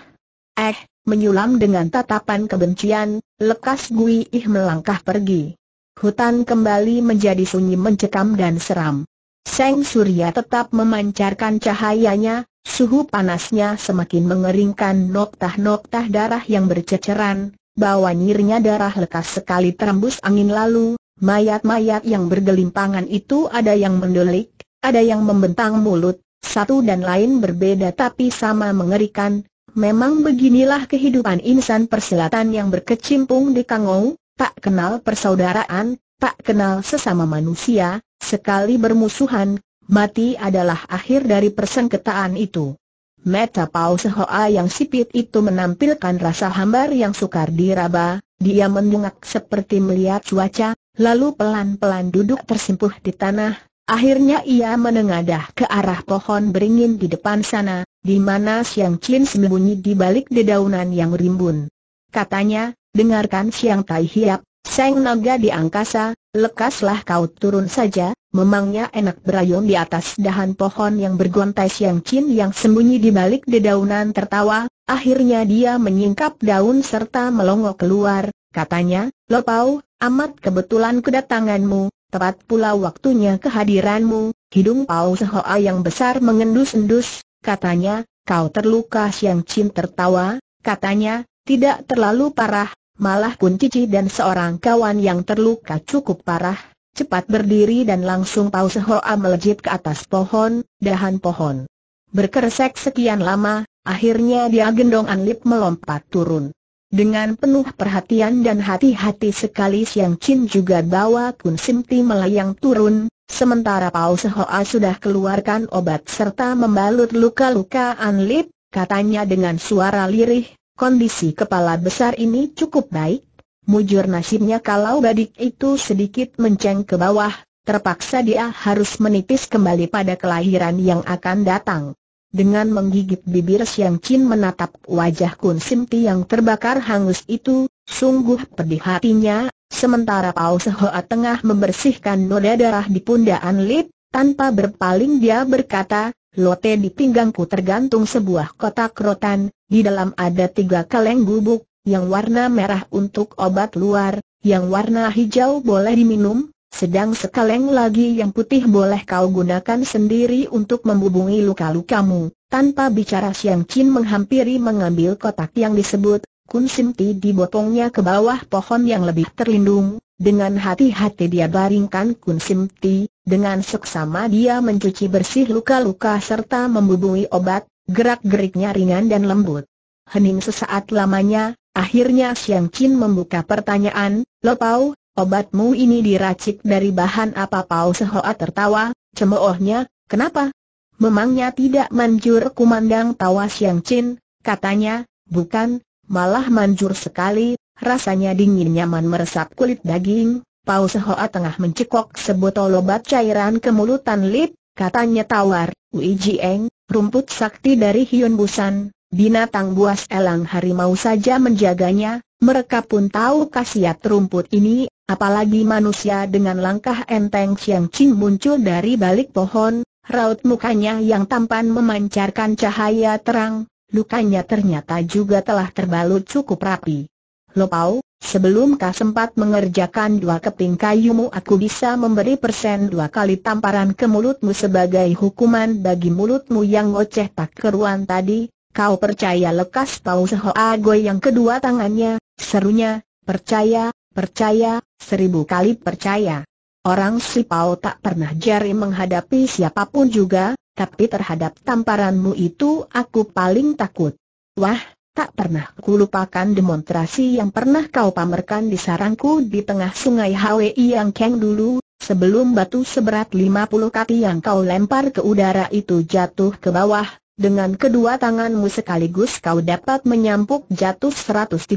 Eh, menyulam dengan tatapan kebencian, lekas Gui Ih melangkah pergi. Hutan kembali menjadi sunyi mencekam dan seram. Seng Surya tetap memancarkan cahayanya, suhu panasnya semakin mengeringkan noktah-noktah darah yang berceceran, bawa nyirnya darah lekas sekali terembus angin lalu, mayat-mayat yang bergelimpangan itu ada yang mendelik, ada yang membentang mulut, satu dan lain berbeda tapi sama mengerikan, memang beginilah kehidupan insan perselatan yang berkecimpung di Kangou, tak kenal persaudaraan, tak kenal sesama manusia, sekali bermusuhan, mati adalah akhir dari persengketaan itu. Meta Pau Sehoa yang sipit itu menampilkan rasa hambar yang sukar diraba, dia mendungak seperti melihat cuaca, lalu pelan-pelan duduk tersimpuh di tanah, akhirnya ia menengadah ke arah pohon beringin di depan sana, di mana Siang Chin sembunyi di balik dedaunan yang rimbun. Katanya, dengarkan Siang Tai Hiap, Seng naga di angkasa, lekaslah kau turun saja, memangnya enak berayun di atas dahan pohon yang bergontai Siang Chin yang sembunyi di balik dedaunan tertawa, akhirnya dia menyingkap daun serta melongo keluar, katanya, Lopau, amat kebetulan kedatanganmu, tepat pula waktunya kehadiranmu, hidung Pau Sehoa yang besar mengendus-endus, katanya, kau terluka Siang Chin tertawa, katanya, tidak terlalu parah, malah Kun Cici dan seorang kawan yang terluka cukup parah, cepat berdiri dan langsung Pau Sehoa melejit ke atas pohon, dahan pohon. Berkeresek sekian lama, akhirnya dia gendong Anlip melompat turun. Dengan penuh perhatian dan hati-hati sekali Siang Chin juga bawa Kun Simti melayang turun, Sementara Paus Hoa sudah keluarkan obat serta membalut luka luka lip, katanya dengan suara lirih, kondisi kepala besar ini cukup baik. Mujur nasibnya kalau badik itu sedikit menceng ke bawah, terpaksa dia harus menipis kembali pada kelahiran yang akan datang. Dengan menggigit bibir Siang Chin menatap wajah Kun Simti yang terbakar hangus itu, sungguh pedih hatinya, Sementara Pao Sehoa tengah membersihkan noda darah di pundaan Lip, tanpa berpaling dia berkata, Lote di pinggangku tergantung sebuah kotak rotan, di dalam ada tiga kaleng bubuk, yang warna merah untuk obat luar, yang warna hijau boleh diminum, sedang sekaleng lagi yang putih boleh kau gunakan sendiri untuk membubungi luka-lukamu. Tanpa bicara Siang Chin menghampiri mengambil kotak yang disebut Kun Simti dibotongnya ke bawah pohon yang lebih terlindung, dengan hati-hati dia baringkan Kun Simti, dengan seksama dia mencuci bersih luka-luka serta membubui obat, gerak-geriknya ringan dan lembut. Hening sesaat lamanya, akhirnya Siang Qin membuka pertanyaan, Lo Pau, obatmu ini diracik dari bahan apa Pau Sehoa tertawa, cemoohnya, kenapa? Memangnya tidak manjur kumandang tawa Siang Qin, katanya, bukan, malah manjur sekali, rasanya dingin nyaman meresap kulit daging, Paus Sehoa tengah mencekok sebotol obat cairan ke mulutan lip, katanya tawar, Ui Jieng, rumput sakti dari Hyun Busan, binatang buas elang harimau saja menjaganya, mereka pun tahu khasiat rumput ini, apalagi manusia dengan langkah enteng Chiang Ching muncul dari balik pohon, raut mukanya yang tampan memancarkan cahaya terang, lukanya ternyata juga telah terbalut cukup rapi. Lopau, sebelum kau sempat mengerjakan dua keping kayumu aku bisa memberi persen dua kali tamparan ke mulutmu sebagai hukuman bagi mulutmu yang ngoceh tak keruan tadi, kau percaya lekas tahu sehoagoy ah, yang kedua tangannya, serunya, percaya, percaya, seribu kali percaya. Orang si Pao tak pernah jari menghadapi siapapun juga, tapi terhadap tamparanmu itu aku paling takut. Wah, tak pernah kulupakan demonstrasi yang pernah kau pamerkan di sarangku di tengah sungai Hwi yang keng dulu, sebelum batu seberat 50 kaki yang kau lempar ke udara itu jatuh ke bawah, dengan kedua tanganmu sekaligus kau dapat menyampuk jatuh 137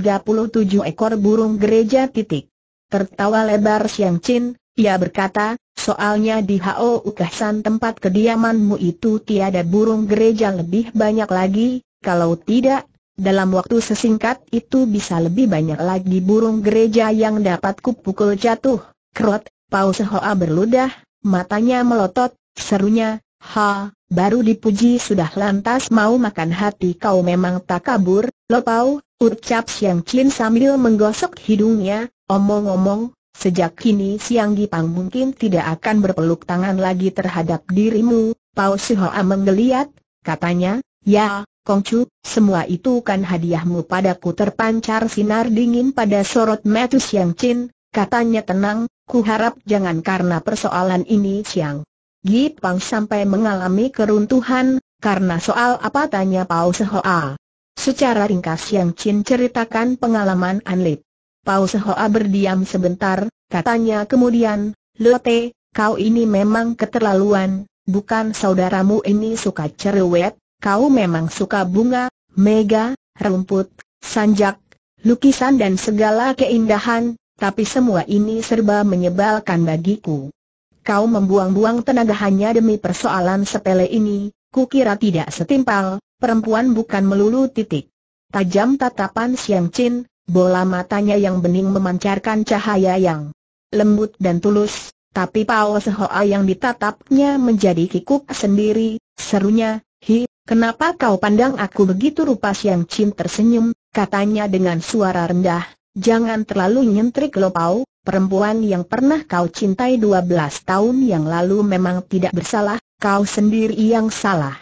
ekor burung gereja titik. Tertawa lebar Siang Chin, ia berkata, Soalnya di HO Ukasan tempat kediamanmu itu tiada burung gereja lebih banyak lagi, kalau tidak, dalam waktu sesingkat itu bisa lebih banyak lagi burung gereja yang dapat kupukul jatuh. Kerot, paus Hoa berludah, matanya melotot, serunya, ha, baru dipuji sudah lantas mau makan hati kau memang tak kabur, lo pau, ucap Siang Chin sambil menggosok hidungnya, omong-omong, Sejak kini Siang Gipang mungkin tidak akan berpeluk tangan lagi terhadap dirimu, Pao Sihoa menggeliat, katanya, ya, Kongcu, semua itu kan hadiahmu padaku terpancar sinar dingin pada sorot metu Siang Chin, katanya tenang, Ku harap jangan karena persoalan ini Siang. Gipang sampai mengalami keruntuhan, karena soal apa tanya Pao Sihoa. Secara ringkas Siang Chin ceritakan pengalaman Anlip. Pau Sehoa berdiam sebentar, katanya kemudian, Lote, kau ini memang keterlaluan, bukan saudaramu ini suka cerewet, kau memang suka bunga, mega, rumput, sanjak, lukisan dan segala keindahan, tapi semua ini serba menyebalkan bagiku. Kau membuang-buang tenaga hanya demi persoalan sepele ini, kukira tidak setimpal, perempuan bukan melulu titik. Tajam tatapan Siang Chin, Bola matanya yang bening memancarkan cahaya yang lembut dan tulus, tapi Pao Sehoa yang ditatapnya menjadi kikuk sendiri, serunya, Hi, kenapa kau pandang aku begitu rupa Siang cin tersenyum, katanya dengan suara rendah, jangan terlalu nyentrik lo Pao, perempuan yang pernah kau cintai 12 tahun yang lalu memang tidak bersalah, kau sendiri yang salah.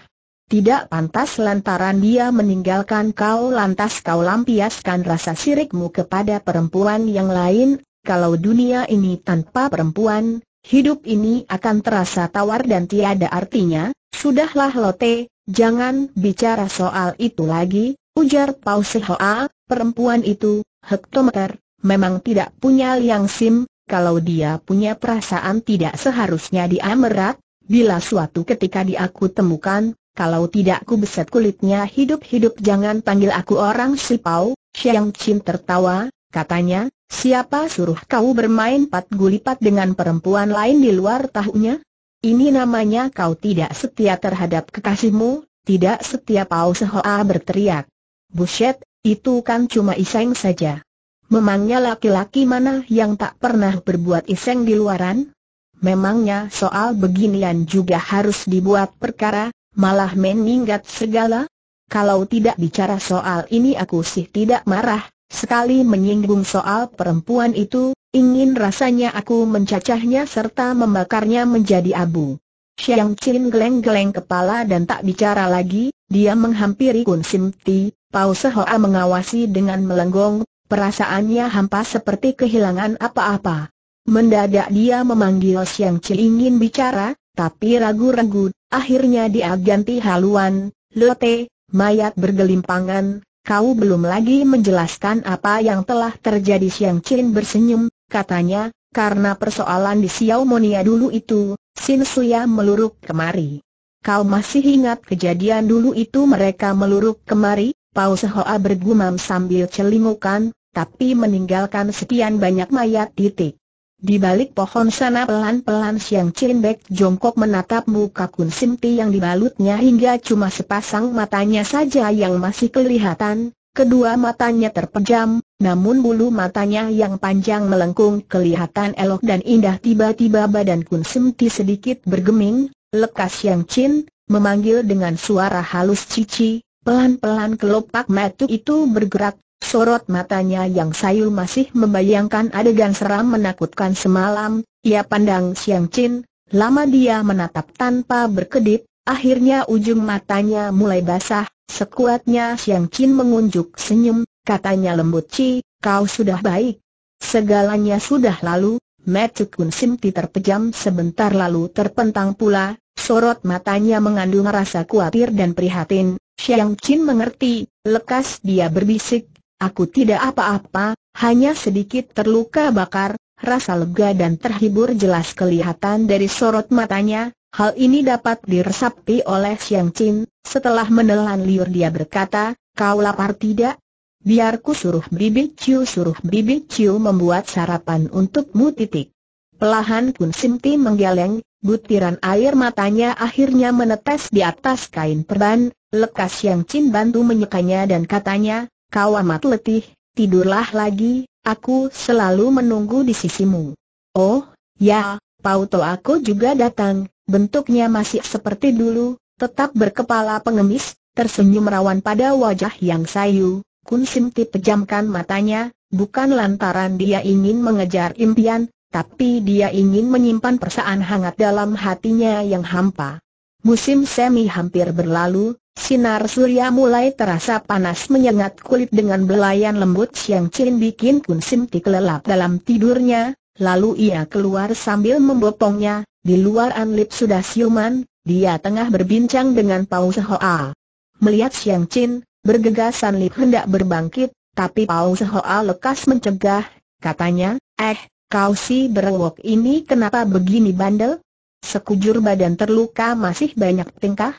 Tidak pantas lantaran dia meninggalkan kau lantas kau lampiaskan rasa sirikmu kepada perempuan yang lain, kalau dunia ini tanpa perempuan, hidup ini akan terasa tawar dan tiada artinya, sudahlah lotte, jangan bicara soal itu lagi, ujar Pau Sehoa, perempuan itu, hektometer, memang tidak punya liang sim, kalau dia punya perasaan tidak seharusnya dia merat, bila suatu ketika dia temukan, kalau tidak ku beset kulitnya hidup-hidup jangan panggil aku orang Sipau, Siang Chin tertawa, katanya, siapa suruh kau bermain pat gulipat dengan perempuan lain di luar tahunya? Ini namanya kau tidak setia terhadap kekasihmu, tidak setia Pau Sehoa berteriak. Buset, itu kan cuma iseng saja. Memangnya laki-laki mana yang tak pernah berbuat iseng di luaran? Memangnya soal beginian juga harus dibuat perkara, malah meninggat segala? Kalau tidak bicara soal ini aku sih tidak marah, sekali menyinggung soal perempuan itu, ingin rasanya aku mencacahnya serta membakarnya menjadi abu. Xiang Chin geleng-geleng kepala dan tak bicara lagi, dia menghampiri Kun Sim Ti, Se Hoa mengawasi dengan melenggong, perasaannya hampa seperti kehilangan apa-apa. Mendadak dia memanggil Xiang Chin ingin bicara, tapi ragu-ragu, Akhirnya dia ganti haluan, Lote, mayat bergelimpangan, kau belum lagi menjelaskan apa yang telah terjadi Siang Chin bersenyum, katanya, karena persoalan di Xiao Monia dulu itu, Sin Suya meluruk kemari. Kau masih ingat kejadian dulu itu mereka meluruk kemari? Pau Sehoa bergumam sambil celingukan, tapi meninggalkan sekian banyak mayat titik. Di balik pohon sana pelan-pelan Siang Chin jongkok menatap muka Kun Simti yang dibalutnya hingga cuma sepasang matanya saja yang masih kelihatan, kedua matanya terpejam, namun bulu matanya yang panjang melengkung kelihatan elok dan indah tiba-tiba badan Kun Simti sedikit bergeming, lekas Siang Chin, memanggil dengan suara halus cici, pelan-pelan kelopak matu itu bergerak, Sorot matanya yang sayu masih membayangkan adegan seram menakutkan semalam, ia pandang Siang Chin, lama dia menatap tanpa berkedip, akhirnya ujung matanya mulai basah, sekuatnya Siang Chin mengunjuk senyum, katanya lembut Ci, kau sudah baik. Segalanya sudah lalu, Matthew Kun Simti terpejam sebentar lalu terpentang pula, sorot matanya mengandung rasa khawatir dan prihatin, Siang Chin mengerti, lekas dia berbisik, Aku tidak apa-apa, hanya sedikit terluka bakar, rasa lega dan terhibur jelas kelihatan dari sorot matanya, hal ini dapat diresapi oleh Siang Chin, setelah menelan liur dia berkata, kau lapar tidak? Biar suruh Bibi Ciu suruh Bibi Ciu membuat sarapan untukmu titik. Pelahan pun Simti menggeleng, butiran air matanya akhirnya menetes di atas kain perban, lekas yang Chin bantu menyekanya dan katanya, Kau amat letih, tidurlah lagi, aku selalu menunggu di sisimu. Oh, ya, Pauto aku juga datang, bentuknya masih seperti dulu, tetap berkepala pengemis, tersenyum rawan pada wajah yang sayu, Kun Simti pejamkan matanya, bukan lantaran dia ingin mengejar impian, tapi dia ingin menyimpan perasaan hangat dalam hatinya yang hampa. Musim semi hampir berlalu, sinar surya mulai terasa panas menyengat kulit dengan belayan lembut siang Chin bikin Kun Sim kelelap dalam tidurnya, lalu ia keluar sambil membopongnya, di luar Anlip sudah siuman, dia tengah berbincang dengan Pau Sehoa. Melihat Siang Chin, bergegas Lip hendak berbangkit, tapi Pau Sehoa lekas mencegah, katanya, eh, kau si berwok ini kenapa begini bandel? Sekujur badan terluka masih banyak tingkah.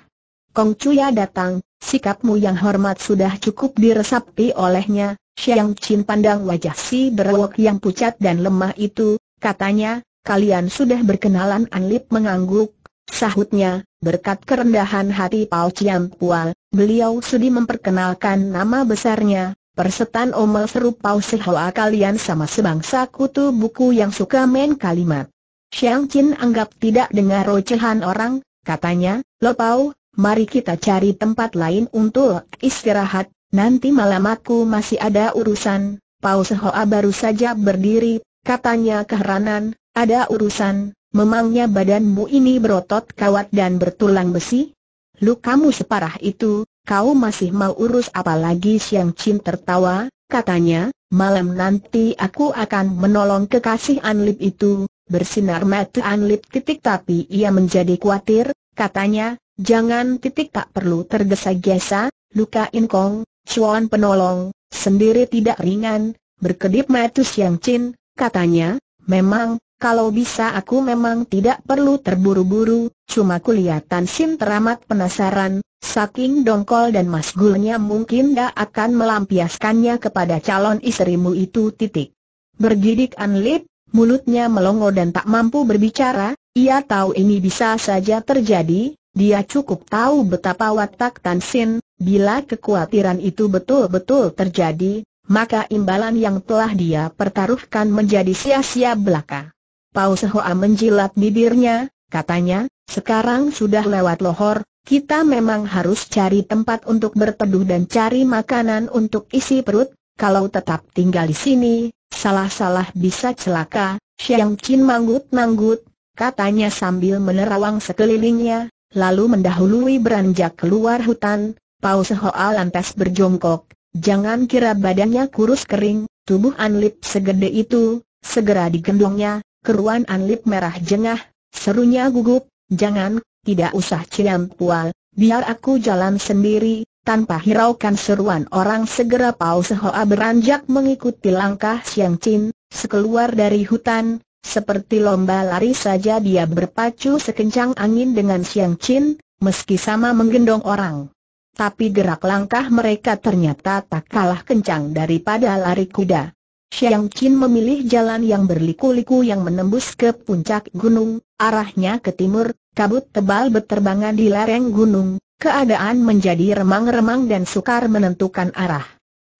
Kong Cuya datang, sikapmu yang hormat sudah cukup diresapi olehnya. Xiang Chin pandang wajah si berwok yang pucat dan lemah itu, katanya, kalian sudah berkenalan Anlip mengangguk. Sahutnya, berkat kerendahan hati Pao Chiang Pual, beliau sudi memperkenalkan nama besarnya, Persetan Omel seru Pau Sehoa kalian sama sebangsa kutu buku yang suka main kalimat. Xiang Qin anggap tidak dengar rocehan orang, katanya, Lo Pau, mari kita cari tempat lain untuk istirahat, nanti malam aku masih ada urusan. Pau Sehoa baru saja berdiri, katanya keheranan, ada urusan, memangnya badanmu ini berotot kawat dan bertulang besi? Lu kamu separah itu, kau masih mau urus apalagi Xiang Qin tertawa, katanya, malam nanti aku akan menolong kekasih Anlip itu, bersinar mata Anlip titik tapi ia menjadi khawatir, katanya, jangan titik tak perlu tergesa-gesa, luka inkong, cuan penolong, sendiri tidak ringan, berkedip mata yang cin, katanya, memang, kalau bisa aku memang tidak perlu terburu-buru, cuma kulihatan sin teramat penasaran, saking dongkol dan masgulnya mungkin tak akan melampiaskannya kepada calon istrimu itu titik. Bergidik Anlip, mulutnya melongo dan tak mampu berbicara, ia tahu ini bisa saja terjadi, dia cukup tahu betapa watak Tan Sin, bila kekhawatiran itu betul-betul terjadi, maka imbalan yang telah dia pertaruhkan menjadi sia-sia belaka. Pau Sehoa menjilat bibirnya, katanya, sekarang sudah lewat lohor, kita memang harus cari tempat untuk berteduh dan cari makanan untuk isi perut, kalau tetap tinggal di sini, Salah-salah bisa celaka, Xiang Qin manggut-manggut, katanya sambil menerawang sekelilingnya, lalu mendahului beranjak keluar hutan, Pao Sehoa lantas berjongkok, jangan kira badannya kurus kering, tubuh Anlip segede itu, segera digendongnya, keruan Anlip merah jengah, serunya gugup, jangan, tidak usah ciam pual, biar aku jalan sendiri, tanpa hiraukan seruan orang segera Pao Sehoa beranjak mengikuti langkah Siang Chin, sekeluar dari hutan, seperti lomba lari saja dia berpacu sekencang angin dengan Siang Chin, meski sama menggendong orang. Tapi gerak langkah mereka ternyata tak kalah kencang daripada lari kuda. Siang Chin memilih jalan yang berliku-liku yang menembus ke puncak gunung, arahnya ke timur, kabut tebal berterbangan di lereng gunung, Keadaan menjadi remang-remang dan sukar menentukan arah.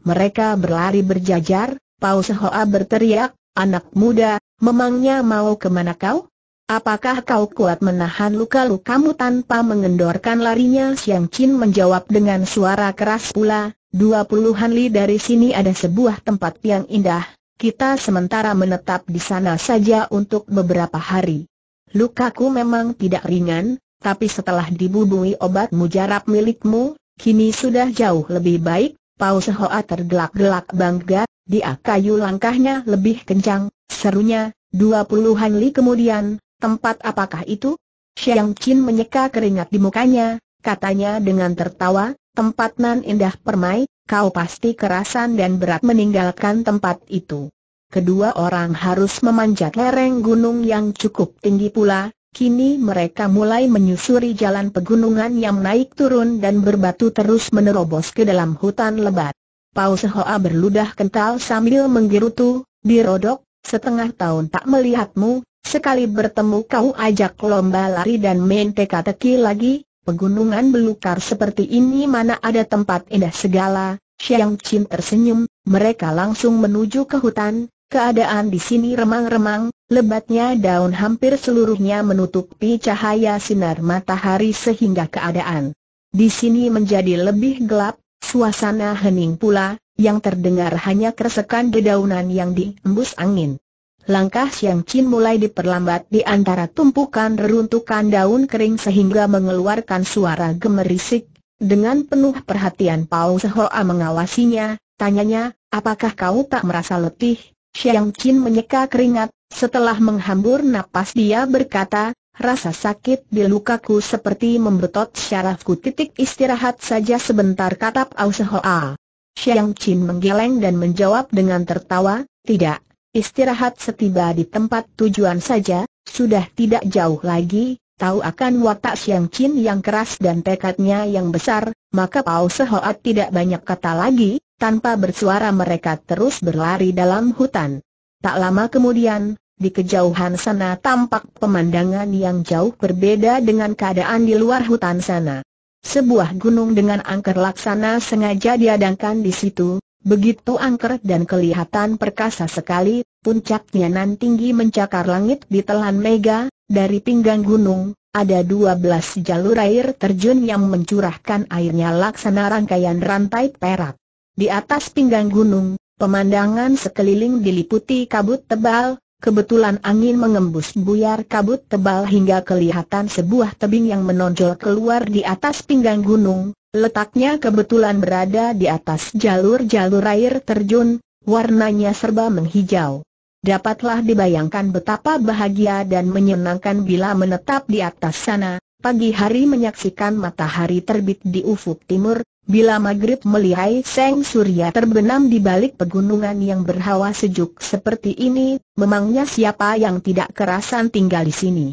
Mereka berlari berjajar, Paus Hoa berteriak, anak muda, memangnya mau kemana kau? Apakah kau kuat menahan luka-lukamu tanpa mengendorkan larinya? Siang Chin menjawab dengan suara keras pula, dua puluhan li dari sini ada sebuah tempat yang indah, kita sementara menetap di sana saja untuk beberapa hari. Lukaku memang tidak ringan, tapi setelah dibubui obat mujarab milikmu, kini sudah jauh lebih baik, Paus Hoa tergelak-gelak bangga, dia kayu langkahnya lebih kencang, serunya, dua puluhan li kemudian, tempat apakah itu? Xiang Qin menyeka keringat di mukanya, katanya dengan tertawa, tempat nan indah permai, kau pasti kerasan dan berat meninggalkan tempat itu. Kedua orang harus memanjat lereng gunung yang cukup tinggi pula, Kini mereka mulai menyusuri jalan pegunungan yang naik turun dan berbatu terus menerobos ke dalam hutan lebat. Paus Hoa berludah kental sambil menggerutu, dirodok, setengah tahun tak melihatmu, sekali bertemu kau ajak lomba lari dan main teka-teki lagi, pegunungan belukar seperti ini mana ada tempat indah segala, Xiang Chin tersenyum, mereka langsung menuju ke hutan, keadaan di sini remang-remang, Lebatnya daun hampir seluruhnya menutupi cahaya sinar matahari sehingga keadaan di sini menjadi lebih gelap, suasana hening pula, yang terdengar hanya keresekan dedaunan yang diembus angin. Langkah Siang Chin mulai diperlambat di antara tumpukan reruntukan daun kering sehingga mengeluarkan suara gemerisik. Dengan penuh perhatian Pau Sehoa mengawasinya, tanyanya, apakah kau tak merasa letih? Siang Chin menyeka keringat, setelah menghambur napas dia berkata, rasa sakit di lukaku seperti membetot syarafku titik istirahat saja sebentar kata Pau Sehoa. Xiang Qin menggeleng dan menjawab dengan tertawa, tidak, istirahat setiba di tempat tujuan saja, sudah tidak jauh lagi, tahu akan watak Siang Chin yang keras dan tekadnya yang besar, maka Pau Sehoa tidak banyak kata lagi, tanpa bersuara mereka terus berlari dalam hutan. Tak lama kemudian, di kejauhan sana tampak pemandangan yang jauh berbeda dengan keadaan di luar hutan sana. Sebuah gunung dengan angker laksana sengaja diadangkan di situ, begitu angker dan kelihatan perkasa sekali, puncaknya nan tinggi mencakar langit di telan mega, dari pinggang gunung, ada dua belas jalur air terjun yang mencurahkan airnya laksana rangkaian rantai perak. Di atas pinggang gunung, Pemandangan sekeliling diliputi kabut tebal, kebetulan angin mengembus buyar kabut tebal hingga kelihatan sebuah tebing yang menonjol keluar di atas pinggang gunung, letaknya kebetulan berada di atas jalur-jalur air terjun, warnanya serba menghijau. Dapatlah dibayangkan betapa bahagia dan menyenangkan bila menetap di atas sana, pagi hari menyaksikan matahari terbit di ufuk timur, Bila maghrib melihai seng surya terbenam di balik pegunungan yang berhawa sejuk seperti ini, memangnya siapa yang tidak kerasan tinggal di sini?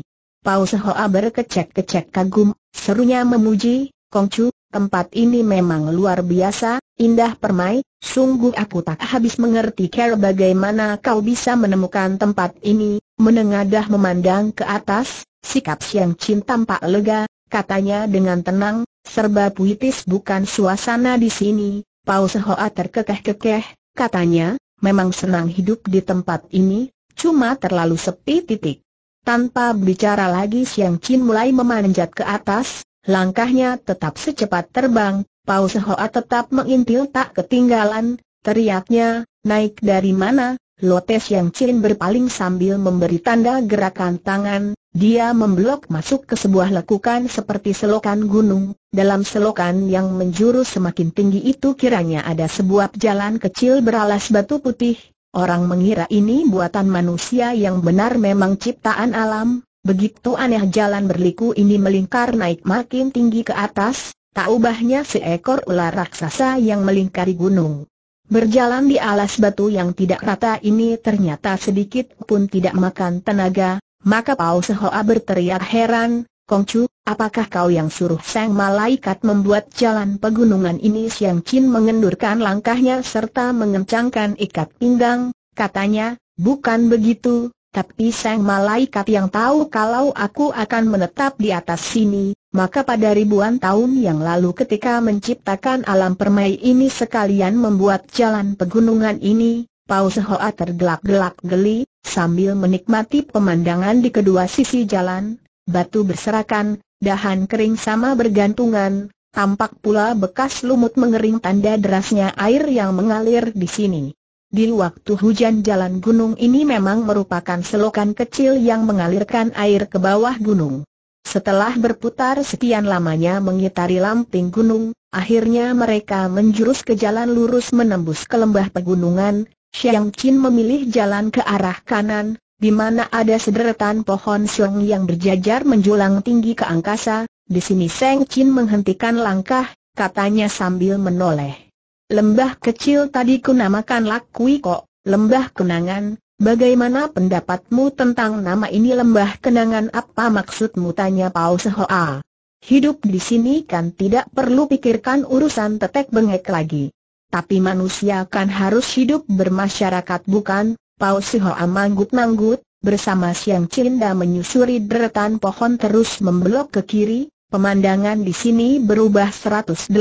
Pau Hoa berkecek-kecek kagum, serunya memuji, Kongcu, tempat ini memang luar biasa, indah permai, sungguh aku tak habis mengerti cara bagaimana kau bisa menemukan tempat ini, menengadah memandang ke atas, sikap Siang cinta tampak lega, katanya dengan tenang, serba puitis bukan suasana di sini, Pau Sehoa terkekeh-kekeh, katanya, memang senang hidup di tempat ini, cuma terlalu sepi titik. Tanpa bicara lagi Siang Chin mulai memanjat ke atas, langkahnya tetap secepat terbang, Pau Sehoa tetap mengintil tak ketinggalan, teriaknya, naik dari mana, Lotes Yang Chin berpaling sambil memberi tanda gerakan tangan, dia memblok masuk ke sebuah lekukan seperti selokan gunung, dalam selokan yang menjuru semakin tinggi itu kiranya ada sebuah jalan kecil beralas batu putih, orang mengira ini buatan manusia yang benar memang ciptaan alam, begitu aneh jalan berliku ini melingkar naik makin tinggi ke atas, tak ubahnya seekor ular raksasa yang melingkari gunung. Berjalan di alas batu yang tidak rata ini ternyata sedikit pun tidak makan tenaga, maka Pao Sehoa berteriak heran, Kongcu, apakah kau yang suruh sang malaikat membuat jalan pegunungan ini? Siang Chin mengendurkan langkahnya serta mengencangkan ikat pinggang, katanya, bukan begitu, tapi sang malaikat yang tahu kalau aku akan menetap di atas sini, maka pada ribuan tahun yang lalu ketika menciptakan alam permai ini sekalian membuat jalan pegunungan ini, Pau Sehoa tergelak-gelak geli, Sambil menikmati pemandangan di kedua sisi jalan, batu berserakan, dahan kering sama bergantungan, tampak pula bekas lumut mengering tanda derasnya air yang mengalir di sini. Di waktu hujan jalan gunung ini memang merupakan selokan kecil yang mengalirkan air ke bawah gunung. Setelah berputar sekian lamanya mengitari lamping gunung, akhirnya mereka menjurus ke jalan lurus menembus ke lembah pegunungan, Xiang Qin memilih jalan ke arah kanan, di mana ada sederetan pohon siung yang berjajar menjulang tinggi ke angkasa, di sini Seng Qin menghentikan langkah, katanya sambil menoleh. Lembah kecil tadi kunamakan Lakui Kok, lembah kenangan, bagaimana pendapatmu tentang nama ini lembah kenangan apa maksudmu tanya Pau Sehoa. Hidup di sini kan tidak perlu pikirkan urusan tetek bengek lagi tapi manusia kan harus hidup bermasyarakat bukan? Pao Sihoa manggut-manggut, bersama Siang Cinda menyusuri deretan pohon terus membelok ke kiri, pemandangan di sini berubah 180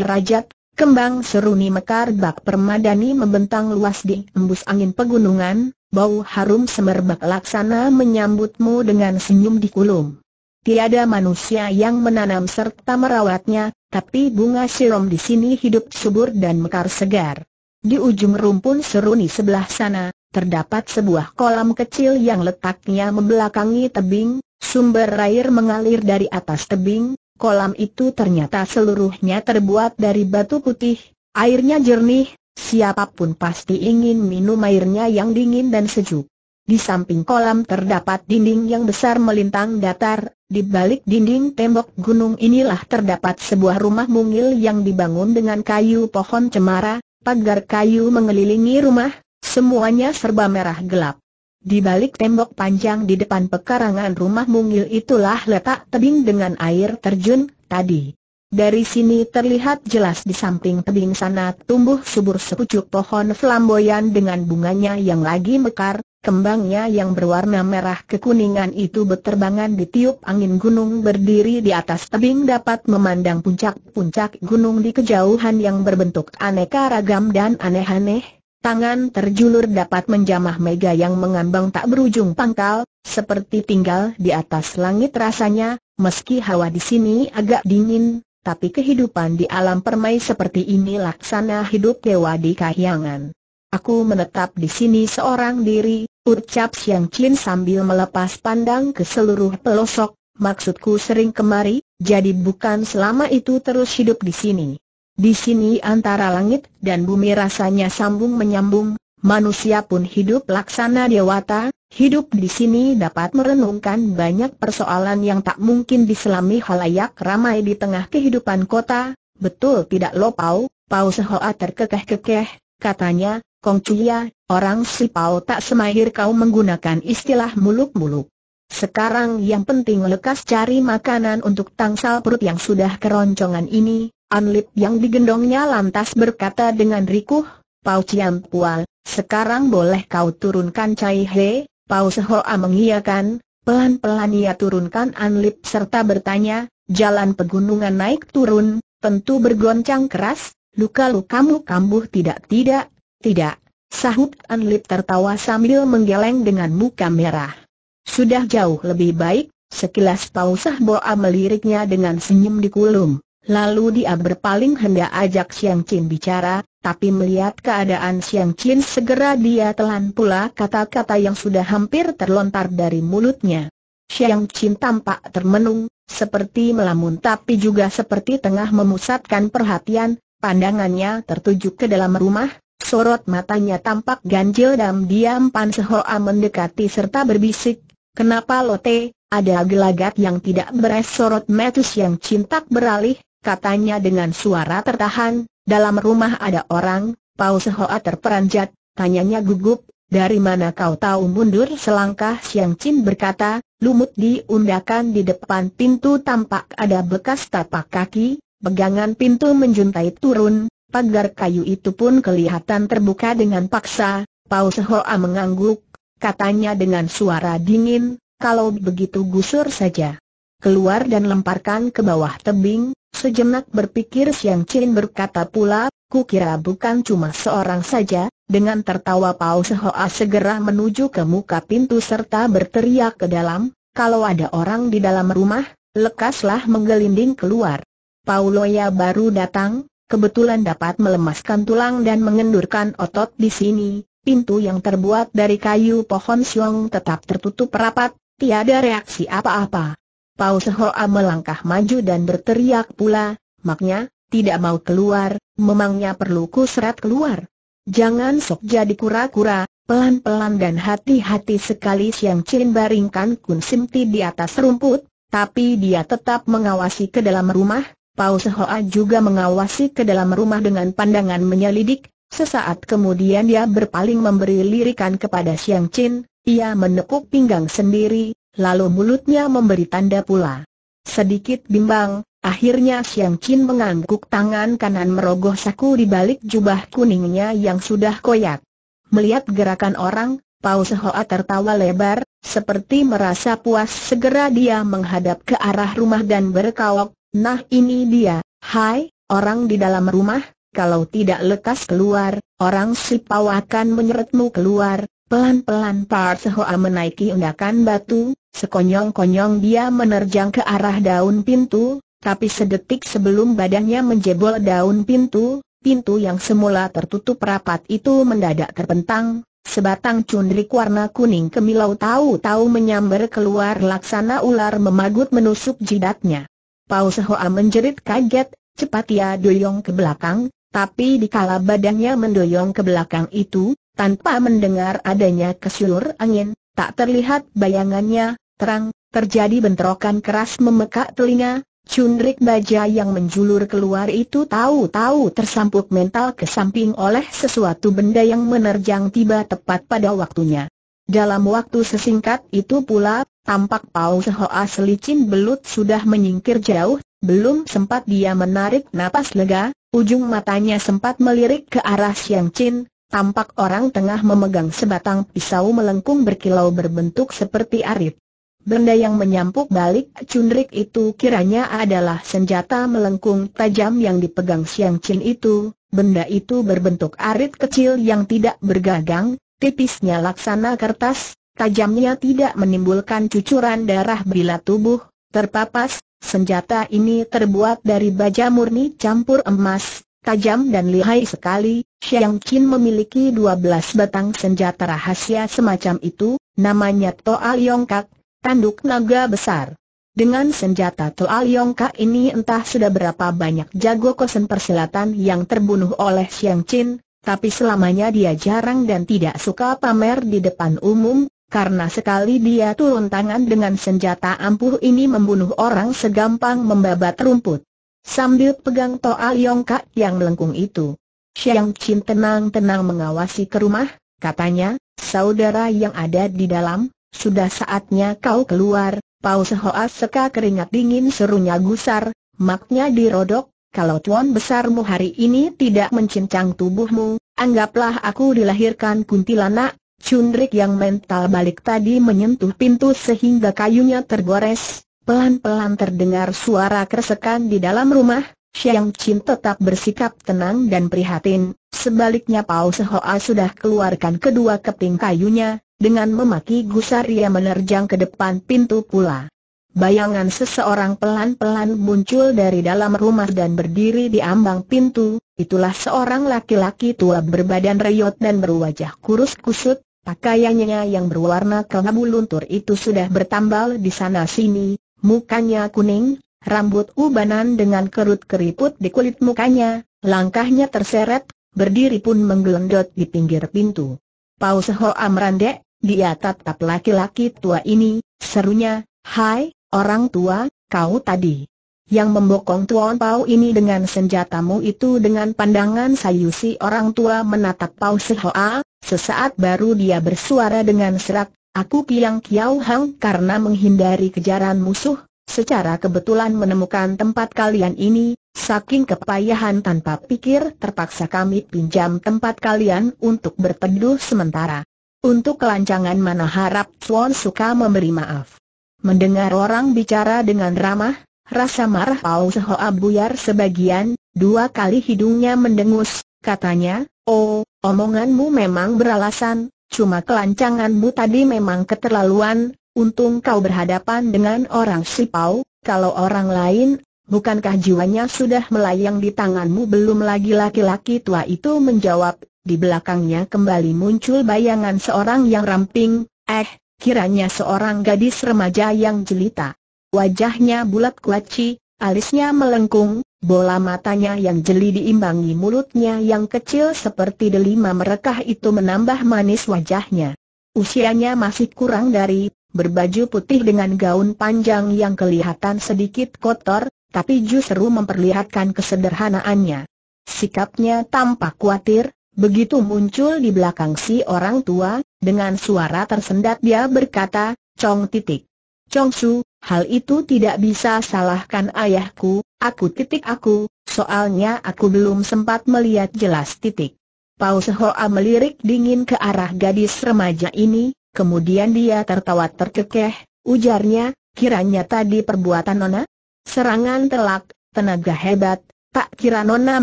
derajat, kembang seruni mekar bak permadani membentang luas di embus angin pegunungan, bau harum semerbak laksana menyambutmu dengan senyum di kulum. Tiada manusia yang menanam serta merawatnya, tapi bunga sirom di sini hidup subur dan mekar segar. Di ujung rumpun seruni sebelah sana, terdapat sebuah kolam kecil yang letaknya membelakangi tebing, sumber air mengalir dari atas tebing, kolam itu ternyata seluruhnya terbuat dari batu putih, airnya jernih, siapapun pasti ingin minum airnya yang dingin dan sejuk. Di samping kolam terdapat dinding yang besar melintang datar, di balik dinding tembok gunung inilah terdapat sebuah rumah mungil yang dibangun dengan kayu pohon cemara, pagar kayu mengelilingi rumah, semuanya serba merah gelap. Di balik tembok panjang di depan pekarangan rumah mungil itulah letak tebing dengan air terjun tadi. Dari sini terlihat jelas di samping tebing sana tumbuh subur sepucuk pohon flamboyan dengan bunganya yang lagi mekar, Kembangnya yang berwarna merah kekuningan itu berterbangan di tiup angin gunung berdiri di atas tebing dapat memandang puncak-puncak gunung di kejauhan yang berbentuk aneka ragam dan aneh-aneh. Tangan terjulur dapat menjamah mega yang mengambang tak berujung pangkal, seperti tinggal di atas langit rasanya, meski hawa di sini agak dingin, tapi kehidupan di alam permai seperti ini laksana hidup dewa di kahyangan. Aku menetap di sini seorang diri, Ucap Siang Chin sambil melepas pandang ke seluruh pelosok, maksudku sering kemari, jadi bukan selama itu terus hidup di sini. Di sini antara langit dan bumi rasanya sambung menyambung, manusia pun hidup laksana dewata, hidup di sini dapat merenungkan banyak persoalan yang tak mungkin diselami halayak ramai di tengah kehidupan kota, betul tidak lo Pau, Pau Sehoa terkekeh-kekeh, katanya, Kongcuya, orang Sipau tak semahir kau menggunakan istilah muluk-muluk. Sekarang yang penting lekas cari makanan untuk tangsal perut yang sudah keroncongan ini, Anlip yang digendongnya lantas berkata dengan rikuh, Pau Chiam Pual, sekarang boleh kau turunkan Cai He, Pau Sehoa mengiyakan, pelan-pelan ia turunkan Anlip serta bertanya, jalan pegunungan naik turun, tentu bergoncang keras, luka-lukamu kambuh tidak-tidak, tidak, sahut Anlip tertawa sambil menggeleng dengan muka merah. Sudah jauh lebih baik, sekilas pausah Boa meliriknya dengan senyum di kulum, Lalu dia berpaling hendak ajak Siang Chin bicara, tapi melihat keadaan Siang Chin segera dia telan pula kata-kata yang sudah hampir terlontar dari mulutnya. Siang Chin tampak termenung, seperti melamun tapi juga seperti tengah memusatkan perhatian, pandangannya tertuju ke dalam rumah, sorot matanya tampak ganjil dan diam Pan Sehoa mendekati serta berbisik, Kenapa Lote, ada gelagat yang tidak beres sorot metus yang cintak beralih, katanya dengan suara tertahan, dalam rumah ada orang, Pau Sehoa terperanjat, tanyanya gugup, dari mana kau tahu mundur selangkah Siang cin berkata, lumut diundakan di depan pintu tampak ada bekas tapak kaki, pegangan pintu menjuntai turun, pagar kayu itu pun kelihatan terbuka dengan paksa, Pau Sehoa mengangguk, katanya dengan suara dingin, kalau begitu gusur saja. Keluar dan lemparkan ke bawah tebing, sejenak berpikir Siang Chin berkata pula, ku kira bukan cuma seorang saja, dengan tertawa Pau Sehoa segera menuju ke muka pintu serta berteriak ke dalam, kalau ada orang di dalam rumah, lekaslah menggelinding keluar. Pauloya baru datang, kebetulan dapat melemaskan tulang dan mengendurkan otot di sini, pintu yang terbuat dari kayu pohon siung tetap tertutup rapat, tiada reaksi apa-apa. Pau Sehoa melangkah maju dan berteriak pula, maknya, tidak mau keluar, memangnya perlu serat keluar. Jangan sok jadi kura-kura, pelan-pelan dan hati-hati sekali Siang cilin baringkan Kun Simti di atas rumput, tapi dia tetap mengawasi ke dalam rumah, Paus Hoa juga mengawasi ke dalam rumah dengan pandangan menyelidik, sesaat kemudian dia berpaling memberi lirikan kepada Siang Chin, ia menekuk pinggang sendiri, lalu mulutnya memberi tanda pula. Sedikit bimbang, akhirnya Siang Chin mengangguk tangan kanan merogoh saku di balik jubah kuningnya yang sudah koyak. Melihat gerakan orang, Paus Hoa tertawa lebar, seperti merasa puas segera dia menghadap ke arah rumah dan berkawok. Nah ini dia, hai, orang di dalam rumah, kalau tidak lekas keluar, orang Sipau akan menyeretmu keluar. Pelan-pelan Part Hoa menaiki undakan batu, sekonyong-konyong dia menerjang ke arah daun pintu, tapi sedetik sebelum badannya menjebol daun pintu, pintu yang semula tertutup rapat itu mendadak terbentang, sebatang cundrik warna kuning kemilau tahu-tahu menyambar keluar laksana ular memagut menusuk jidatnya. Pau Sehoa menjerit kaget, cepat ia ya, doyong ke belakang, tapi dikala badannya mendoyong ke belakang itu, tanpa mendengar adanya kesulur angin, tak terlihat bayangannya, terang, terjadi bentrokan keras memekak telinga, Cundrik baja yang menjulur keluar itu tahu-tahu tersampuk mental ke samping oleh sesuatu benda yang menerjang tiba tepat pada waktunya. Dalam waktu sesingkat itu pula, tampak seho asli selicin belut sudah menyingkir jauh, belum sempat dia menarik napas lega, ujung matanya sempat melirik ke arah Siang Chin, tampak orang tengah memegang sebatang pisau melengkung berkilau berbentuk seperti arit. Benda yang menyampuk balik cundrik itu kiranya adalah senjata melengkung tajam yang dipegang Siang Chin itu. Benda itu berbentuk arit kecil yang tidak bergagang, tipisnya laksana kertas, Tajamnya tidak menimbulkan cucuran darah bila tubuh terpapas, senjata ini terbuat dari baja murni campur emas, tajam dan lihai sekali, Xiang Qin memiliki dua belas batang senjata rahasia semacam itu, namanya Toa Kak, tanduk naga besar. Dengan senjata Toa Kak ini entah sudah berapa banyak jago kosen persilatan yang terbunuh oleh Xiang Qin, tapi selamanya dia jarang dan tidak suka pamer di depan umum, karena sekali dia turun tangan dengan senjata ampuh ini membunuh orang segampang membabat rumput. Sambil pegang Toa Yongka yang melengkung itu. Xiang Chin tenang-tenang mengawasi ke rumah, katanya, saudara yang ada di dalam, sudah saatnya kau keluar, Pau Sehoa Seka keringat dingin serunya gusar, maknya dirodok, kalau tuan besarmu hari ini tidak mencincang tubuhmu, anggaplah aku dilahirkan kuntilanak, Cundrik yang mental balik tadi menyentuh pintu sehingga kayunya tergores, pelan-pelan terdengar suara keresekan di dalam rumah, Xiang Chin tetap bersikap tenang dan prihatin, sebaliknya Pao Sehoa sudah keluarkan kedua keping kayunya, dengan memaki gusar ia menerjang ke depan pintu pula. Bayangan seseorang pelan-pelan muncul dari dalam rumah dan berdiri di ambang pintu, itulah seorang laki-laki tua berbadan reyot dan berwajah kurus kusut, pakaiannya yang berwarna kelabu luntur itu sudah bertambal di sana-sini, mukanya kuning, rambut ubanan dengan kerut-keriput di kulit mukanya, langkahnya terseret, berdiri pun menggelendot di pinggir pintu. Pau Sehoa Amrande, dia tatap laki-laki tua ini, serunya, Hai, Orang tua, kau tadi yang membokong Tuan Pau ini dengan senjatamu itu dengan pandangan sayusi orang tua menatap Pau Sehoa, sesaat baru dia bersuara dengan serak, aku piang Kiao Hang karena menghindari kejaran musuh, secara kebetulan menemukan tempat kalian ini, saking kepayahan tanpa pikir terpaksa kami pinjam tempat kalian untuk berteduh sementara. Untuk kelancangan mana harap Tuan suka memberi maaf. Mendengar orang bicara dengan ramah, rasa marah Pau Sehoa buyar sebagian, dua kali hidungnya mendengus, katanya, Oh, omonganmu memang beralasan, cuma kelancanganmu tadi memang keterlaluan, untung kau berhadapan dengan orang si Pau, kalau orang lain, bukankah jiwanya sudah melayang di tanganmu belum lagi laki-laki tua itu menjawab, di belakangnya kembali muncul bayangan seorang yang ramping, eh, kiranya seorang gadis remaja yang jelita. Wajahnya bulat kuaci, alisnya melengkung, bola matanya yang jeli diimbangi mulutnya yang kecil seperti delima merekah itu menambah manis wajahnya. Usianya masih kurang dari, berbaju putih dengan gaun panjang yang kelihatan sedikit kotor, tapi justru memperlihatkan kesederhanaannya. Sikapnya tampak khawatir, Begitu muncul di belakang si orang tua, dengan suara tersendat dia berkata, Chong titik. Chong Su, hal itu tidak bisa salahkan ayahku, aku titik aku, soalnya aku belum sempat melihat jelas titik. Pau Sehoa melirik dingin ke arah gadis remaja ini, kemudian dia tertawa terkekeh, ujarnya, kiranya tadi perbuatan nona? Serangan telak, tenaga hebat, Tak kira Nona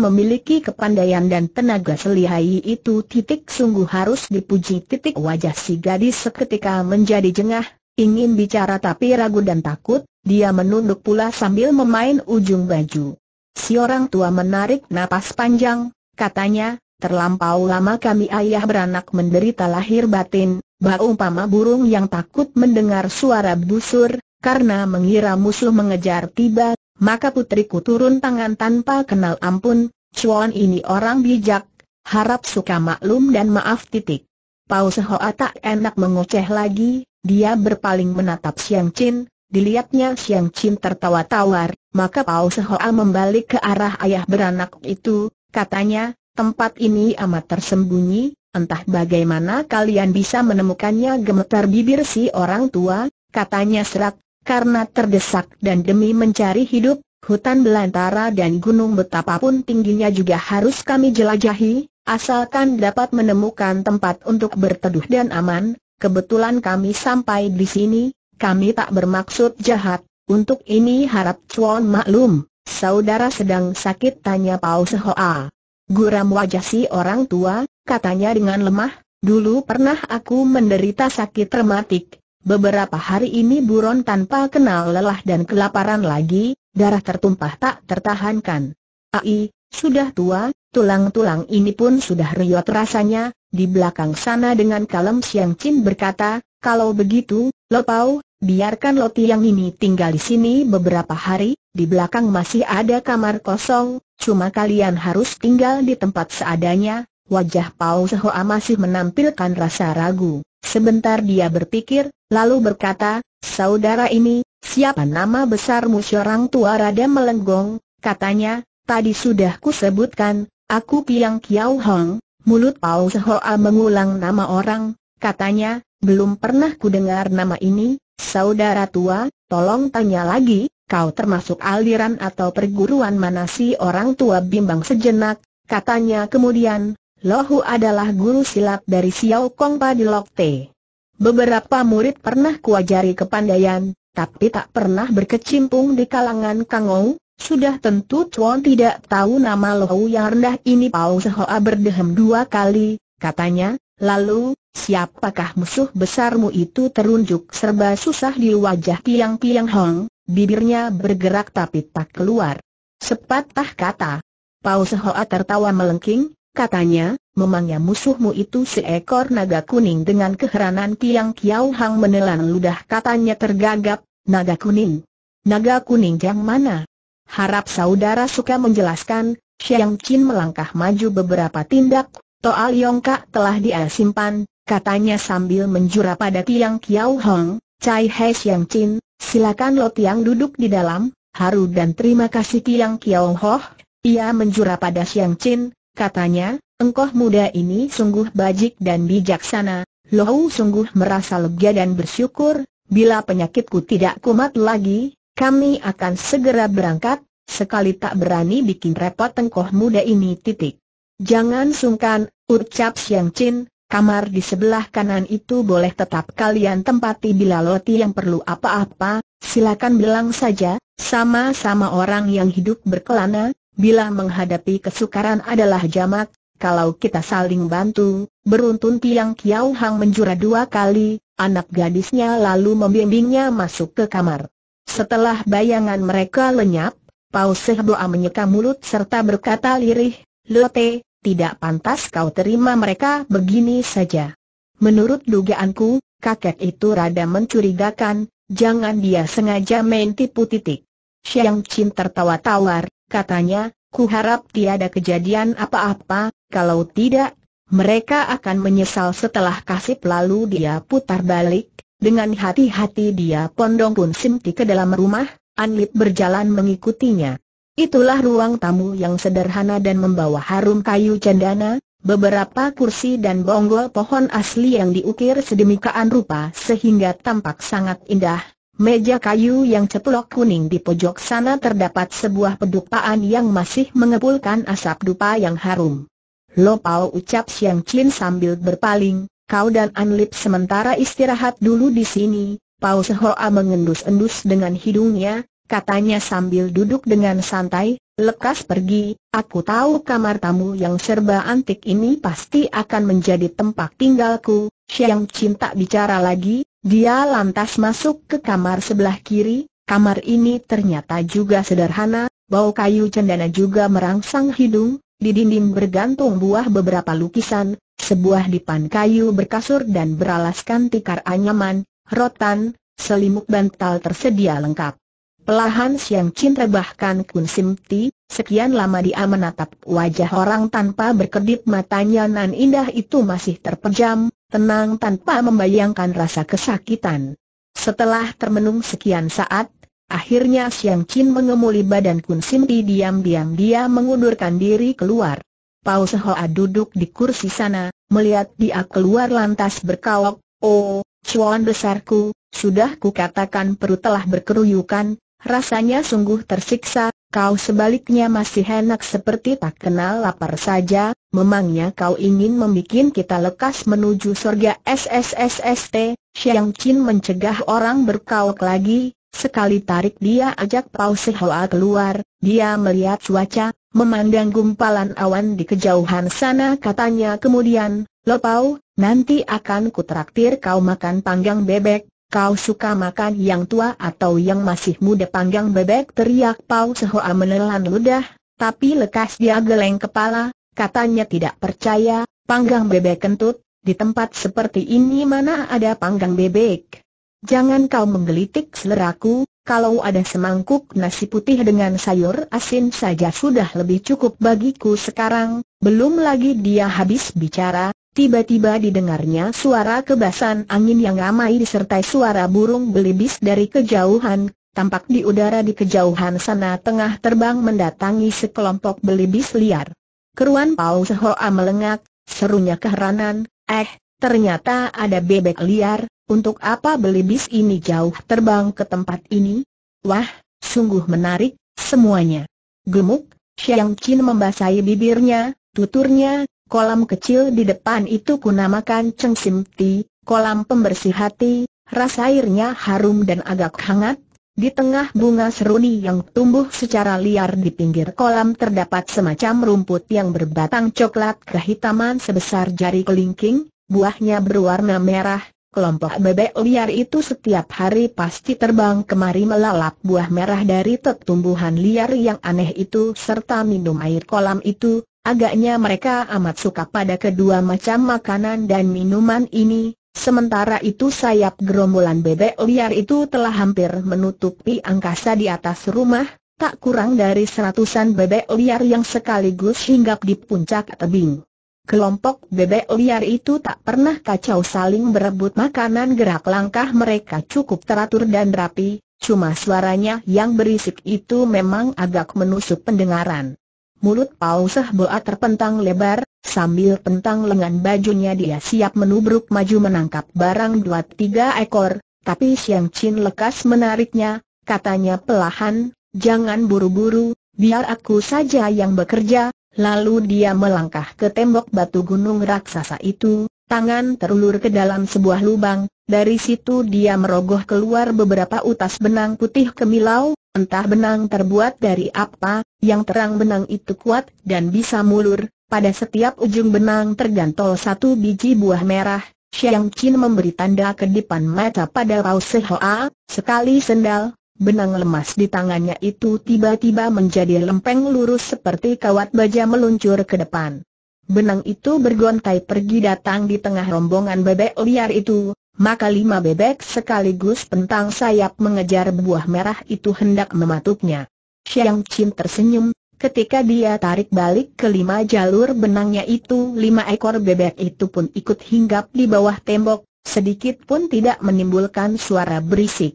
memiliki kepandaian dan tenaga selihai itu titik sungguh harus dipuji titik wajah si gadis seketika menjadi jengah, ingin bicara tapi ragu dan takut, dia menunduk pula sambil memain ujung baju. Si orang tua menarik napas panjang, katanya, terlampau lama kami ayah beranak menderita lahir batin, bau umpama burung yang takut mendengar suara busur, karena mengira musuh mengejar tiba, maka putriku turun tangan tanpa kenal ampun, Chuan ini orang bijak, harap suka maklum dan maaf titik. Pau Sehoa tak enak mengoceh lagi, dia berpaling menatap Siang Chin, dilihatnya Siang Chin tertawa tawar, maka Pau Sehoa membalik ke arah ayah beranak itu, katanya, tempat ini amat tersembunyi, entah bagaimana kalian bisa menemukannya gemetar bibir si orang tua, katanya serak, karena terdesak dan demi mencari hidup, hutan belantara dan gunung betapapun tingginya juga harus kami jelajahi, asalkan dapat menemukan tempat untuk berteduh dan aman, kebetulan kami sampai di sini, kami tak bermaksud jahat, untuk ini harap cuan maklum, saudara sedang sakit tanya Pao Sehoa. Guram wajah si orang tua, katanya dengan lemah, dulu pernah aku menderita sakit rematik, Beberapa hari ini buron tanpa kenal lelah dan kelaparan lagi, darah tertumpah tak tertahankan. Ai, sudah tua, tulang-tulang ini pun sudah riot rasanya, di belakang sana dengan kalem Siang Chin berkata, kalau begitu, Lo Pau, biarkan Lo Tiang ini tinggal di sini beberapa hari, di belakang masih ada kamar kosong, cuma kalian harus tinggal di tempat seadanya, Wajah Pao Sehoa masih menampilkan rasa ragu. Sebentar dia berpikir, lalu berkata, Saudara ini, siapa nama besarmu seorang tua rada melenggong? Katanya, tadi sudah ku sebutkan, aku Piang Kiao Hong. Mulut Pao Sehoa mengulang nama orang, katanya, belum pernah ku dengar nama ini, saudara tua, tolong tanya lagi, kau termasuk aliran atau perguruan mana si orang tua bimbang sejenak, katanya kemudian, Lohu adalah guru silat dari Xiao Kong Lok Te. Beberapa murid pernah kuajari kepandaian, tapi tak pernah berkecimpung di kalangan Kangou. Sudah tentu Chuan tidak tahu nama Lohu yang rendah ini Pau Sehoa berdehem dua kali, katanya, lalu, siapakah musuh besarmu itu terunjuk serba susah di wajah piang-piang Hong, bibirnya bergerak tapi tak keluar. Sepatah kata, Pau Sehoa tertawa melengking, Katanya, memangnya musuhmu itu seekor naga kuning dengan keheranan Tiang Kiao Hang menelan ludah katanya tergagap, naga kuning. Naga kuning yang mana? Harap saudara suka menjelaskan, Xiang Qin melangkah maju beberapa tindak, Toa Liong Kak telah dia simpan, katanya sambil menjura pada Tiang Kiao Hang, Cai He Xiang Qin, silakan lo Tiang duduk di dalam, haru dan terima kasih Tiang Kiao Hoh, ia menjura pada Xiang Qin, katanya, engkau muda ini sungguh bajik dan bijaksana, Lohu sungguh merasa lega dan bersyukur, bila penyakitku tidak kumat lagi, kami akan segera berangkat, sekali tak berani bikin repot tengkoh muda ini titik. Jangan sungkan, ucap Siang Chin, kamar di sebelah kanan itu boleh tetap kalian tempati bila loti yang perlu apa-apa, silakan bilang saja, sama-sama orang yang hidup berkelana, Bila menghadapi kesukaran adalah jamak, kalau kita saling bantu, beruntun Piang Kiau Hang menjura dua kali, anak gadisnya lalu membimbingnya masuk ke kamar. Setelah bayangan mereka lenyap, Pao Seh Boa menyeka mulut serta berkata lirih, Lote, tidak pantas kau terima mereka begini saja. Menurut dugaanku, kakek itu rada mencurigakan, jangan dia sengaja main tipu titik. Siang Chin tertawa tawar, katanya, ku harap tiada kejadian apa-apa, kalau tidak, mereka akan menyesal setelah kasih lalu dia putar balik, dengan hati-hati dia pondong pun simti ke dalam rumah, Anlit berjalan mengikutinya. Itulah ruang tamu yang sederhana dan membawa harum kayu cendana, Beberapa kursi dan bonggol pohon asli yang diukir sedemikian rupa sehingga tampak sangat indah, Meja kayu yang ceplok kuning di pojok sana terdapat sebuah pedupaan yang masih mengepulkan asap dupa yang harum. Lo Pao ucap Siang Chin sambil berpaling, kau dan An Lip sementara istirahat dulu di sini, Pao Sehoa mengendus-endus dengan hidungnya, katanya sambil duduk dengan santai, lekas pergi, aku tahu kamar tamu yang serba antik ini pasti akan menjadi tempat tinggalku, Siang Chin tak bicara lagi, dia lantas masuk ke kamar sebelah kiri, kamar ini ternyata juga sederhana, bau kayu cendana juga merangsang hidung, di dinding bergantung buah beberapa lukisan, sebuah dipan kayu berkasur dan beralaskan tikar anyaman, rotan, selimut bantal tersedia lengkap. Pelahan Siang Cinta bahkan Kun simti, sekian lama dia menatap wajah orang tanpa berkedip matanya nan indah itu masih terpejam, tenang tanpa membayangkan rasa kesakitan. Setelah termenung sekian saat, akhirnya Siang Chin mengemuli badan Kun Sim diam-diam dia mengundurkan diri keluar. Pau Sehoa duduk di kursi sana, melihat dia keluar lantas berkawok, Oh, cuan besarku, sudah kukatakan perut telah berkeruyukan, rasanya sungguh tersiksa, Kau sebaliknya masih enak seperti tak kenal lapar saja, memangnya kau ingin membuat kita lekas menuju surga SSSST, Xiang Qin mencegah orang berkauk lagi, sekali tarik dia ajak Pau Sehoa keluar, dia melihat cuaca, memandang gumpalan awan di kejauhan sana katanya kemudian, Lo Pau, nanti akan kutraktir kau makan panggang bebek, Kau suka makan yang tua atau yang masih muda panggang bebek teriak Pau Sehoa menelan ludah, tapi lekas dia geleng kepala, katanya tidak percaya, panggang bebek kentut, di tempat seperti ini mana ada panggang bebek. Jangan kau menggelitik seleraku, kalau ada semangkuk nasi putih dengan sayur asin saja sudah lebih cukup bagiku sekarang, belum lagi dia habis bicara, Tiba-tiba didengarnya suara kebasan angin yang ramai disertai suara burung belibis dari kejauhan, tampak di udara di kejauhan sana tengah terbang mendatangi sekelompok belibis liar. Keruan Pau Sehoa melengak, serunya keheranan, eh, ternyata ada bebek liar, untuk apa belibis ini jauh terbang ke tempat ini? Wah, sungguh menarik, semuanya. Gemuk, Xiang Qin membasahi bibirnya, tuturnya, Kolam kecil di depan itu kunamakan Cheng Sim Ti, kolam pembersih hati, ras airnya harum dan agak hangat. Di tengah bunga seruni yang tumbuh secara liar di pinggir kolam terdapat semacam rumput yang berbatang coklat kehitaman sebesar jari kelingking, buahnya berwarna merah, Kelompok bebek liar itu setiap hari pasti terbang kemari melalap buah merah dari tetumbuhan liar yang aneh itu serta minum air kolam itu, Agaknya mereka amat suka pada kedua macam makanan dan minuman ini, sementara itu sayap gerombolan bebek liar itu telah hampir menutupi angkasa di atas rumah, tak kurang dari seratusan bebek liar yang sekaligus hinggap di puncak tebing. Kelompok bebek liar itu tak pernah kacau saling berebut makanan gerak langkah mereka cukup teratur dan rapi, cuma suaranya yang berisik itu memang agak menusuk pendengaran. Mulut Pausah Boa terpentang lebar, sambil pentang lengan bajunya dia siap menubruk maju menangkap barang dua tiga ekor, tapi Siang Chin lekas menariknya, katanya pelahan, jangan buru-buru, biar aku saja yang bekerja, lalu dia melangkah ke tembok batu gunung raksasa itu, tangan terulur ke dalam sebuah lubang, dari situ dia merogoh keluar beberapa utas benang putih kemilau, entah benang terbuat dari apa, yang terang benang itu kuat dan bisa mulur, pada setiap ujung benang tergantol satu biji buah merah, Xiang Qin memberi tanda ke depan mata pada Rao Sehoa, sekali sendal, benang lemas di tangannya itu tiba-tiba menjadi lempeng lurus seperti kawat baja meluncur ke depan. Benang itu bergontai pergi datang di tengah rombongan bebek liar itu, maka lima bebek sekaligus pentang sayap mengejar buah merah itu hendak mematuknya. Xiang Qin tersenyum, ketika dia tarik balik kelima jalur benangnya itu lima ekor bebek itu pun ikut hinggap di bawah tembok, sedikit pun tidak menimbulkan suara berisik.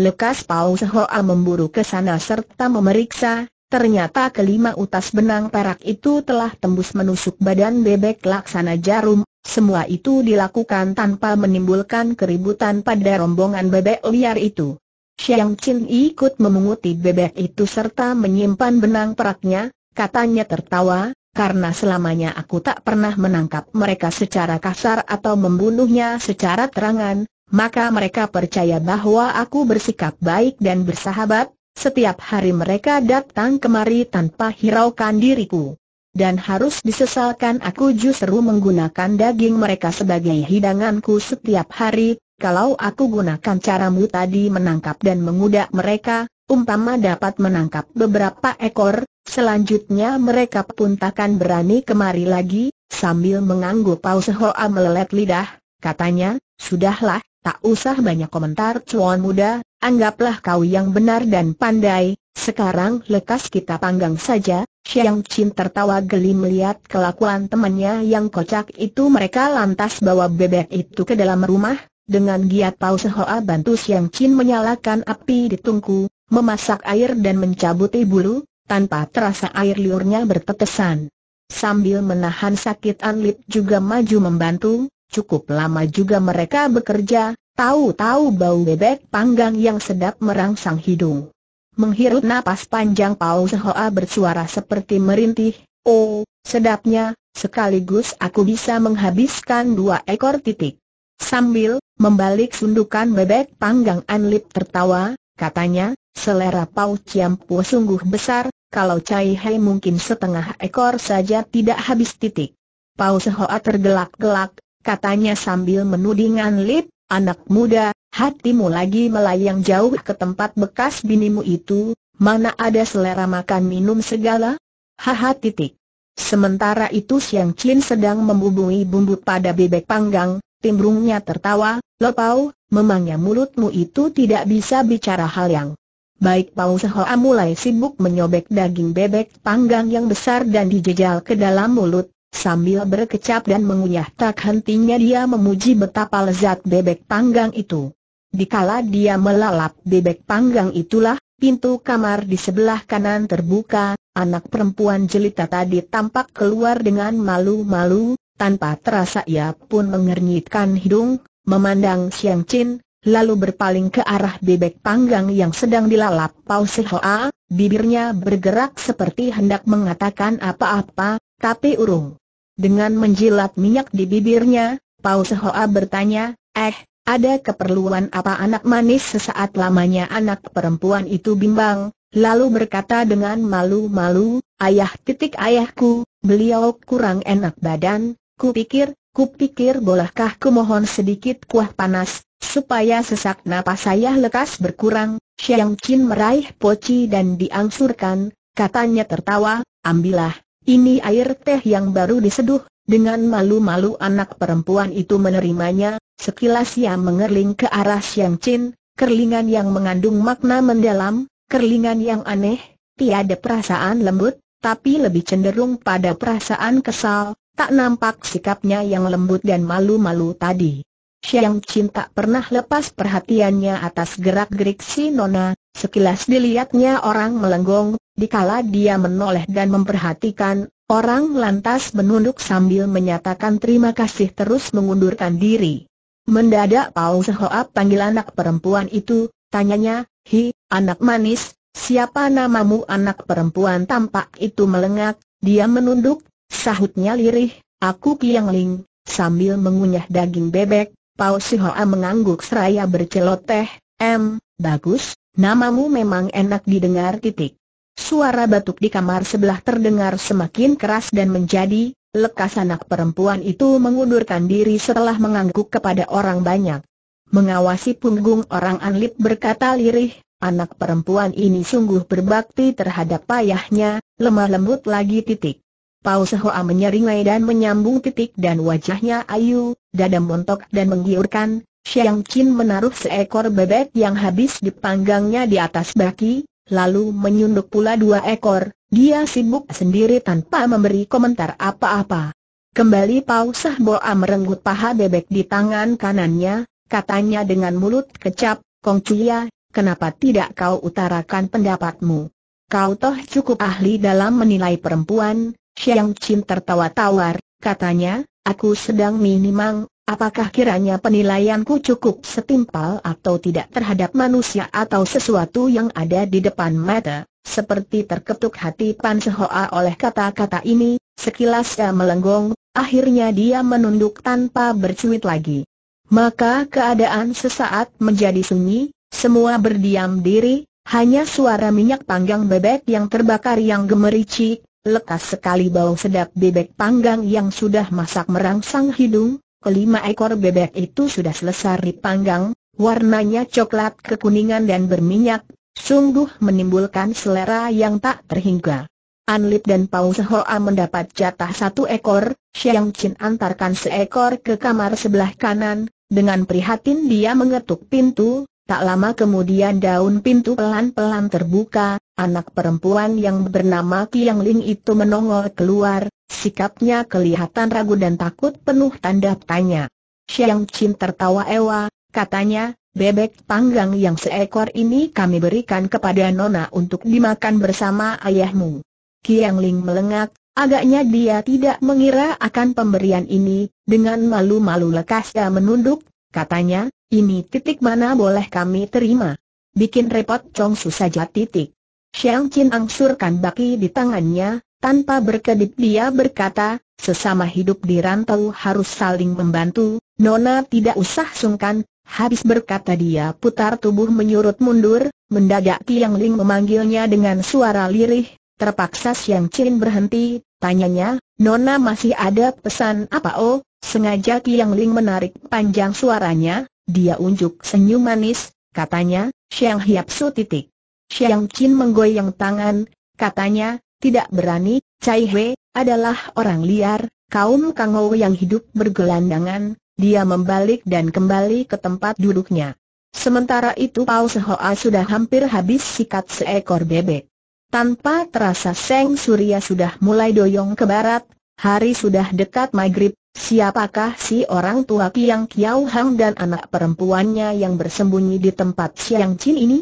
Lekas Pau Sehoa memburu ke sana serta memeriksa, Ternyata kelima utas benang perak itu telah tembus menusuk badan bebek laksana jarum, semua itu dilakukan tanpa menimbulkan keributan pada rombongan bebek liar itu. Xiang Qin ikut memunguti bebek itu serta menyimpan benang peraknya, katanya tertawa, karena selamanya aku tak pernah menangkap mereka secara kasar atau membunuhnya secara terangan, maka mereka percaya bahwa aku bersikap baik dan bersahabat, setiap hari mereka datang kemari tanpa hiraukan diriku. Dan harus disesalkan aku justru menggunakan daging mereka sebagai hidanganku setiap hari, kalau aku gunakan caramu tadi menangkap dan mengudak mereka, umpama dapat menangkap beberapa ekor, selanjutnya mereka pun takkan berani kemari lagi, sambil mengangguk Paus Sehoa melelet lidah, katanya, sudahlah, Tak usah banyak komentar cuan muda, anggaplah kau yang benar dan pandai, sekarang lekas kita panggang saja, Xiang Chin tertawa geli melihat kelakuan temannya yang kocak itu mereka lantas bawa bebek itu ke dalam rumah, dengan giat Pao Sehoa bantu Xiang Chin menyalakan api di tungku, memasak air dan mencabuti bulu, tanpa terasa air liurnya bertetesan. Sambil menahan sakit Anlit juga maju membantu, Cukup lama juga mereka bekerja, tahu-tahu bau bebek panggang yang sedap merangsang hidung. Menghirup napas panjang Pau Sehoa bersuara seperti merintih, Oh, sedapnya, sekaligus aku bisa menghabiskan dua ekor titik. Sambil membalik sundukan bebek panggang Anlip tertawa, katanya, selera Pau Ciampu sungguh besar, kalau Cai Hei mungkin setengah ekor saja tidak habis titik. Pau Sehoa tergelak-gelak, katanya sambil menudingan lip, anak muda, hatimu lagi melayang jauh ke tempat bekas binimu itu, mana ada selera makan minum segala? Haha titik. Sementara itu Siang Chin sedang membubui bumbu pada bebek panggang, timbrungnya tertawa, pau, memangnya mulutmu itu tidak bisa bicara hal yang Baik Pau Sehoa mulai sibuk menyobek daging bebek panggang yang besar dan dijejal ke dalam mulut, Sambil berkecap dan mengunyah tak hentinya dia memuji betapa lezat bebek panggang itu. Dikala dia melalap bebek panggang itulah, pintu kamar di sebelah kanan terbuka, anak perempuan jelita tadi tampak keluar dengan malu-malu, tanpa terasa ia pun mengernyitkan hidung, memandang Siang Chin, lalu berpaling ke arah bebek panggang yang sedang dilalap Pau Sehoa, bibirnya bergerak seperti hendak mengatakan apa-apa, tapi urung. Dengan menjilat minyak di bibirnya, Pau Hoa bertanya, eh, ada keperluan apa anak manis sesaat lamanya anak perempuan itu bimbang, lalu berkata dengan malu-malu, ayah titik ayahku, beliau kurang enak badan, Ku pikir, ku pikir bolehkah ku mohon sedikit kuah panas, supaya sesak napas saya lekas berkurang, Xiang Chin meraih poci dan diangsurkan, katanya tertawa, ambillah, ini air teh yang baru diseduh, dengan malu-malu anak perempuan itu menerimanya, sekilas ia mengerling ke arah Siang Chin, kerlingan yang mengandung makna mendalam, kerlingan yang aneh, tiada perasaan lembut, tapi lebih cenderung pada perasaan kesal, tak nampak sikapnya yang lembut dan malu-malu tadi. Siang Chin tak pernah lepas perhatiannya atas gerak-gerik si Nona, sekilas dilihatnya orang melenggong, Dikala dia menoleh dan memperhatikan, orang lantas menunduk sambil menyatakan terima kasih terus mengundurkan diri. Mendadak Pao Sehoap panggil anak perempuan itu, tanyanya, Hi, anak manis, siapa namamu anak perempuan tampak itu melengak, dia menunduk, sahutnya lirih, aku Kiang Ling, sambil mengunyah daging bebek, Pao Sehoa mengangguk seraya berceloteh, M, bagus, namamu memang enak didengar titik. Suara batuk di kamar sebelah terdengar semakin keras dan menjadi, lekas anak perempuan itu mengundurkan diri setelah mengangguk kepada orang banyak. Mengawasi punggung orang anlip berkata lirih, anak perempuan ini sungguh berbakti terhadap payahnya, lemah lembut lagi titik. Paus Sehoa menyeringai dan menyambung titik dan wajahnya ayu, dada montok dan menggiurkan. Xiang Qin menaruh seekor bebek yang habis dipanggangnya di atas baki, lalu menyunduk pula dua ekor, dia sibuk sendiri tanpa memberi komentar apa-apa. Kembali Pau Sah Boa merenggut paha bebek di tangan kanannya, katanya dengan mulut kecap, Kong Cuya, kenapa tidak kau utarakan pendapatmu? Kau toh cukup ahli dalam menilai perempuan, Xiang Chin tertawa tawar, katanya, aku sedang minimang, Apakah kiranya penilaianku cukup setimpal atau tidak terhadap manusia atau sesuatu yang ada di depan mata? Seperti terketuk hati Pan Sehoa oleh kata-kata ini, sekilas dia melenggong, akhirnya dia menunduk tanpa bercuit lagi. Maka keadaan sesaat menjadi sunyi, semua berdiam diri, hanya suara minyak panggang bebek yang terbakar yang gemericik, lekas sekali bau sedap bebek panggang yang sudah masak merangsang hidung, kelima ekor bebek itu sudah selesai dipanggang, warnanya coklat kekuningan dan berminyak, sungguh menimbulkan selera yang tak terhingga. Anlip dan Pau Sehoa mendapat jatah satu ekor, Xiang Chin antarkan seekor ke kamar sebelah kanan, dengan prihatin dia mengetuk pintu, tak lama kemudian daun pintu pelan-pelan terbuka, anak perempuan yang bernama Tiang Ling itu menongol keluar, Sikapnya kelihatan ragu dan takut penuh tanda tanya. Xiang Chin tertawa ewa, katanya, bebek panggang yang seekor ini kami berikan kepada Nona untuk dimakan bersama ayahmu. Kiang Ling melengak, agaknya dia tidak mengira akan pemberian ini, dengan malu-malu lekas dia menunduk, katanya, ini titik mana boleh kami terima. Bikin repot Chong Su saja titik. Xiang Chin angsurkan baki di tangannya, tanpa berkedip dia berkata, sesama hidup di rantau harus saling membantu, Nona tidak usah sungkan, habis berkata dia putar tubuh menyurut mundur, mendadak Tiang Ling memanggilnya dengan suara lirih, terpaksa Siang Chin berhenti, tanyanya, Nona masih ada pesan apa oh, sengaja Tiang Ling menarik panjang suaranya, dia unjuk senyum manis, katanya, Siang Hiap Su titik. Siang Chin menggoyang tangan, katanya, tidak berani, Cai He, adalah orang liar, kaum Kang Kangou yang hidup bergelandangan, dia membalik dan kembali ke tempat duduknya. Sementara itu Pau Sehoa sudah hampir habis sikat seekor bebek. Tanpa terasa Seng Surya sudah mulai doyong ke barat, hari sudah dekat maghrib, siapakah si orang tua Kiang Kiau Hang dan anak perempuannya yang bersembunyi di tempat Siang Chin ini?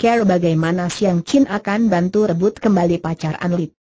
Care bagaimana Siang Chin akan bantu rebut kembali pacar Anlit.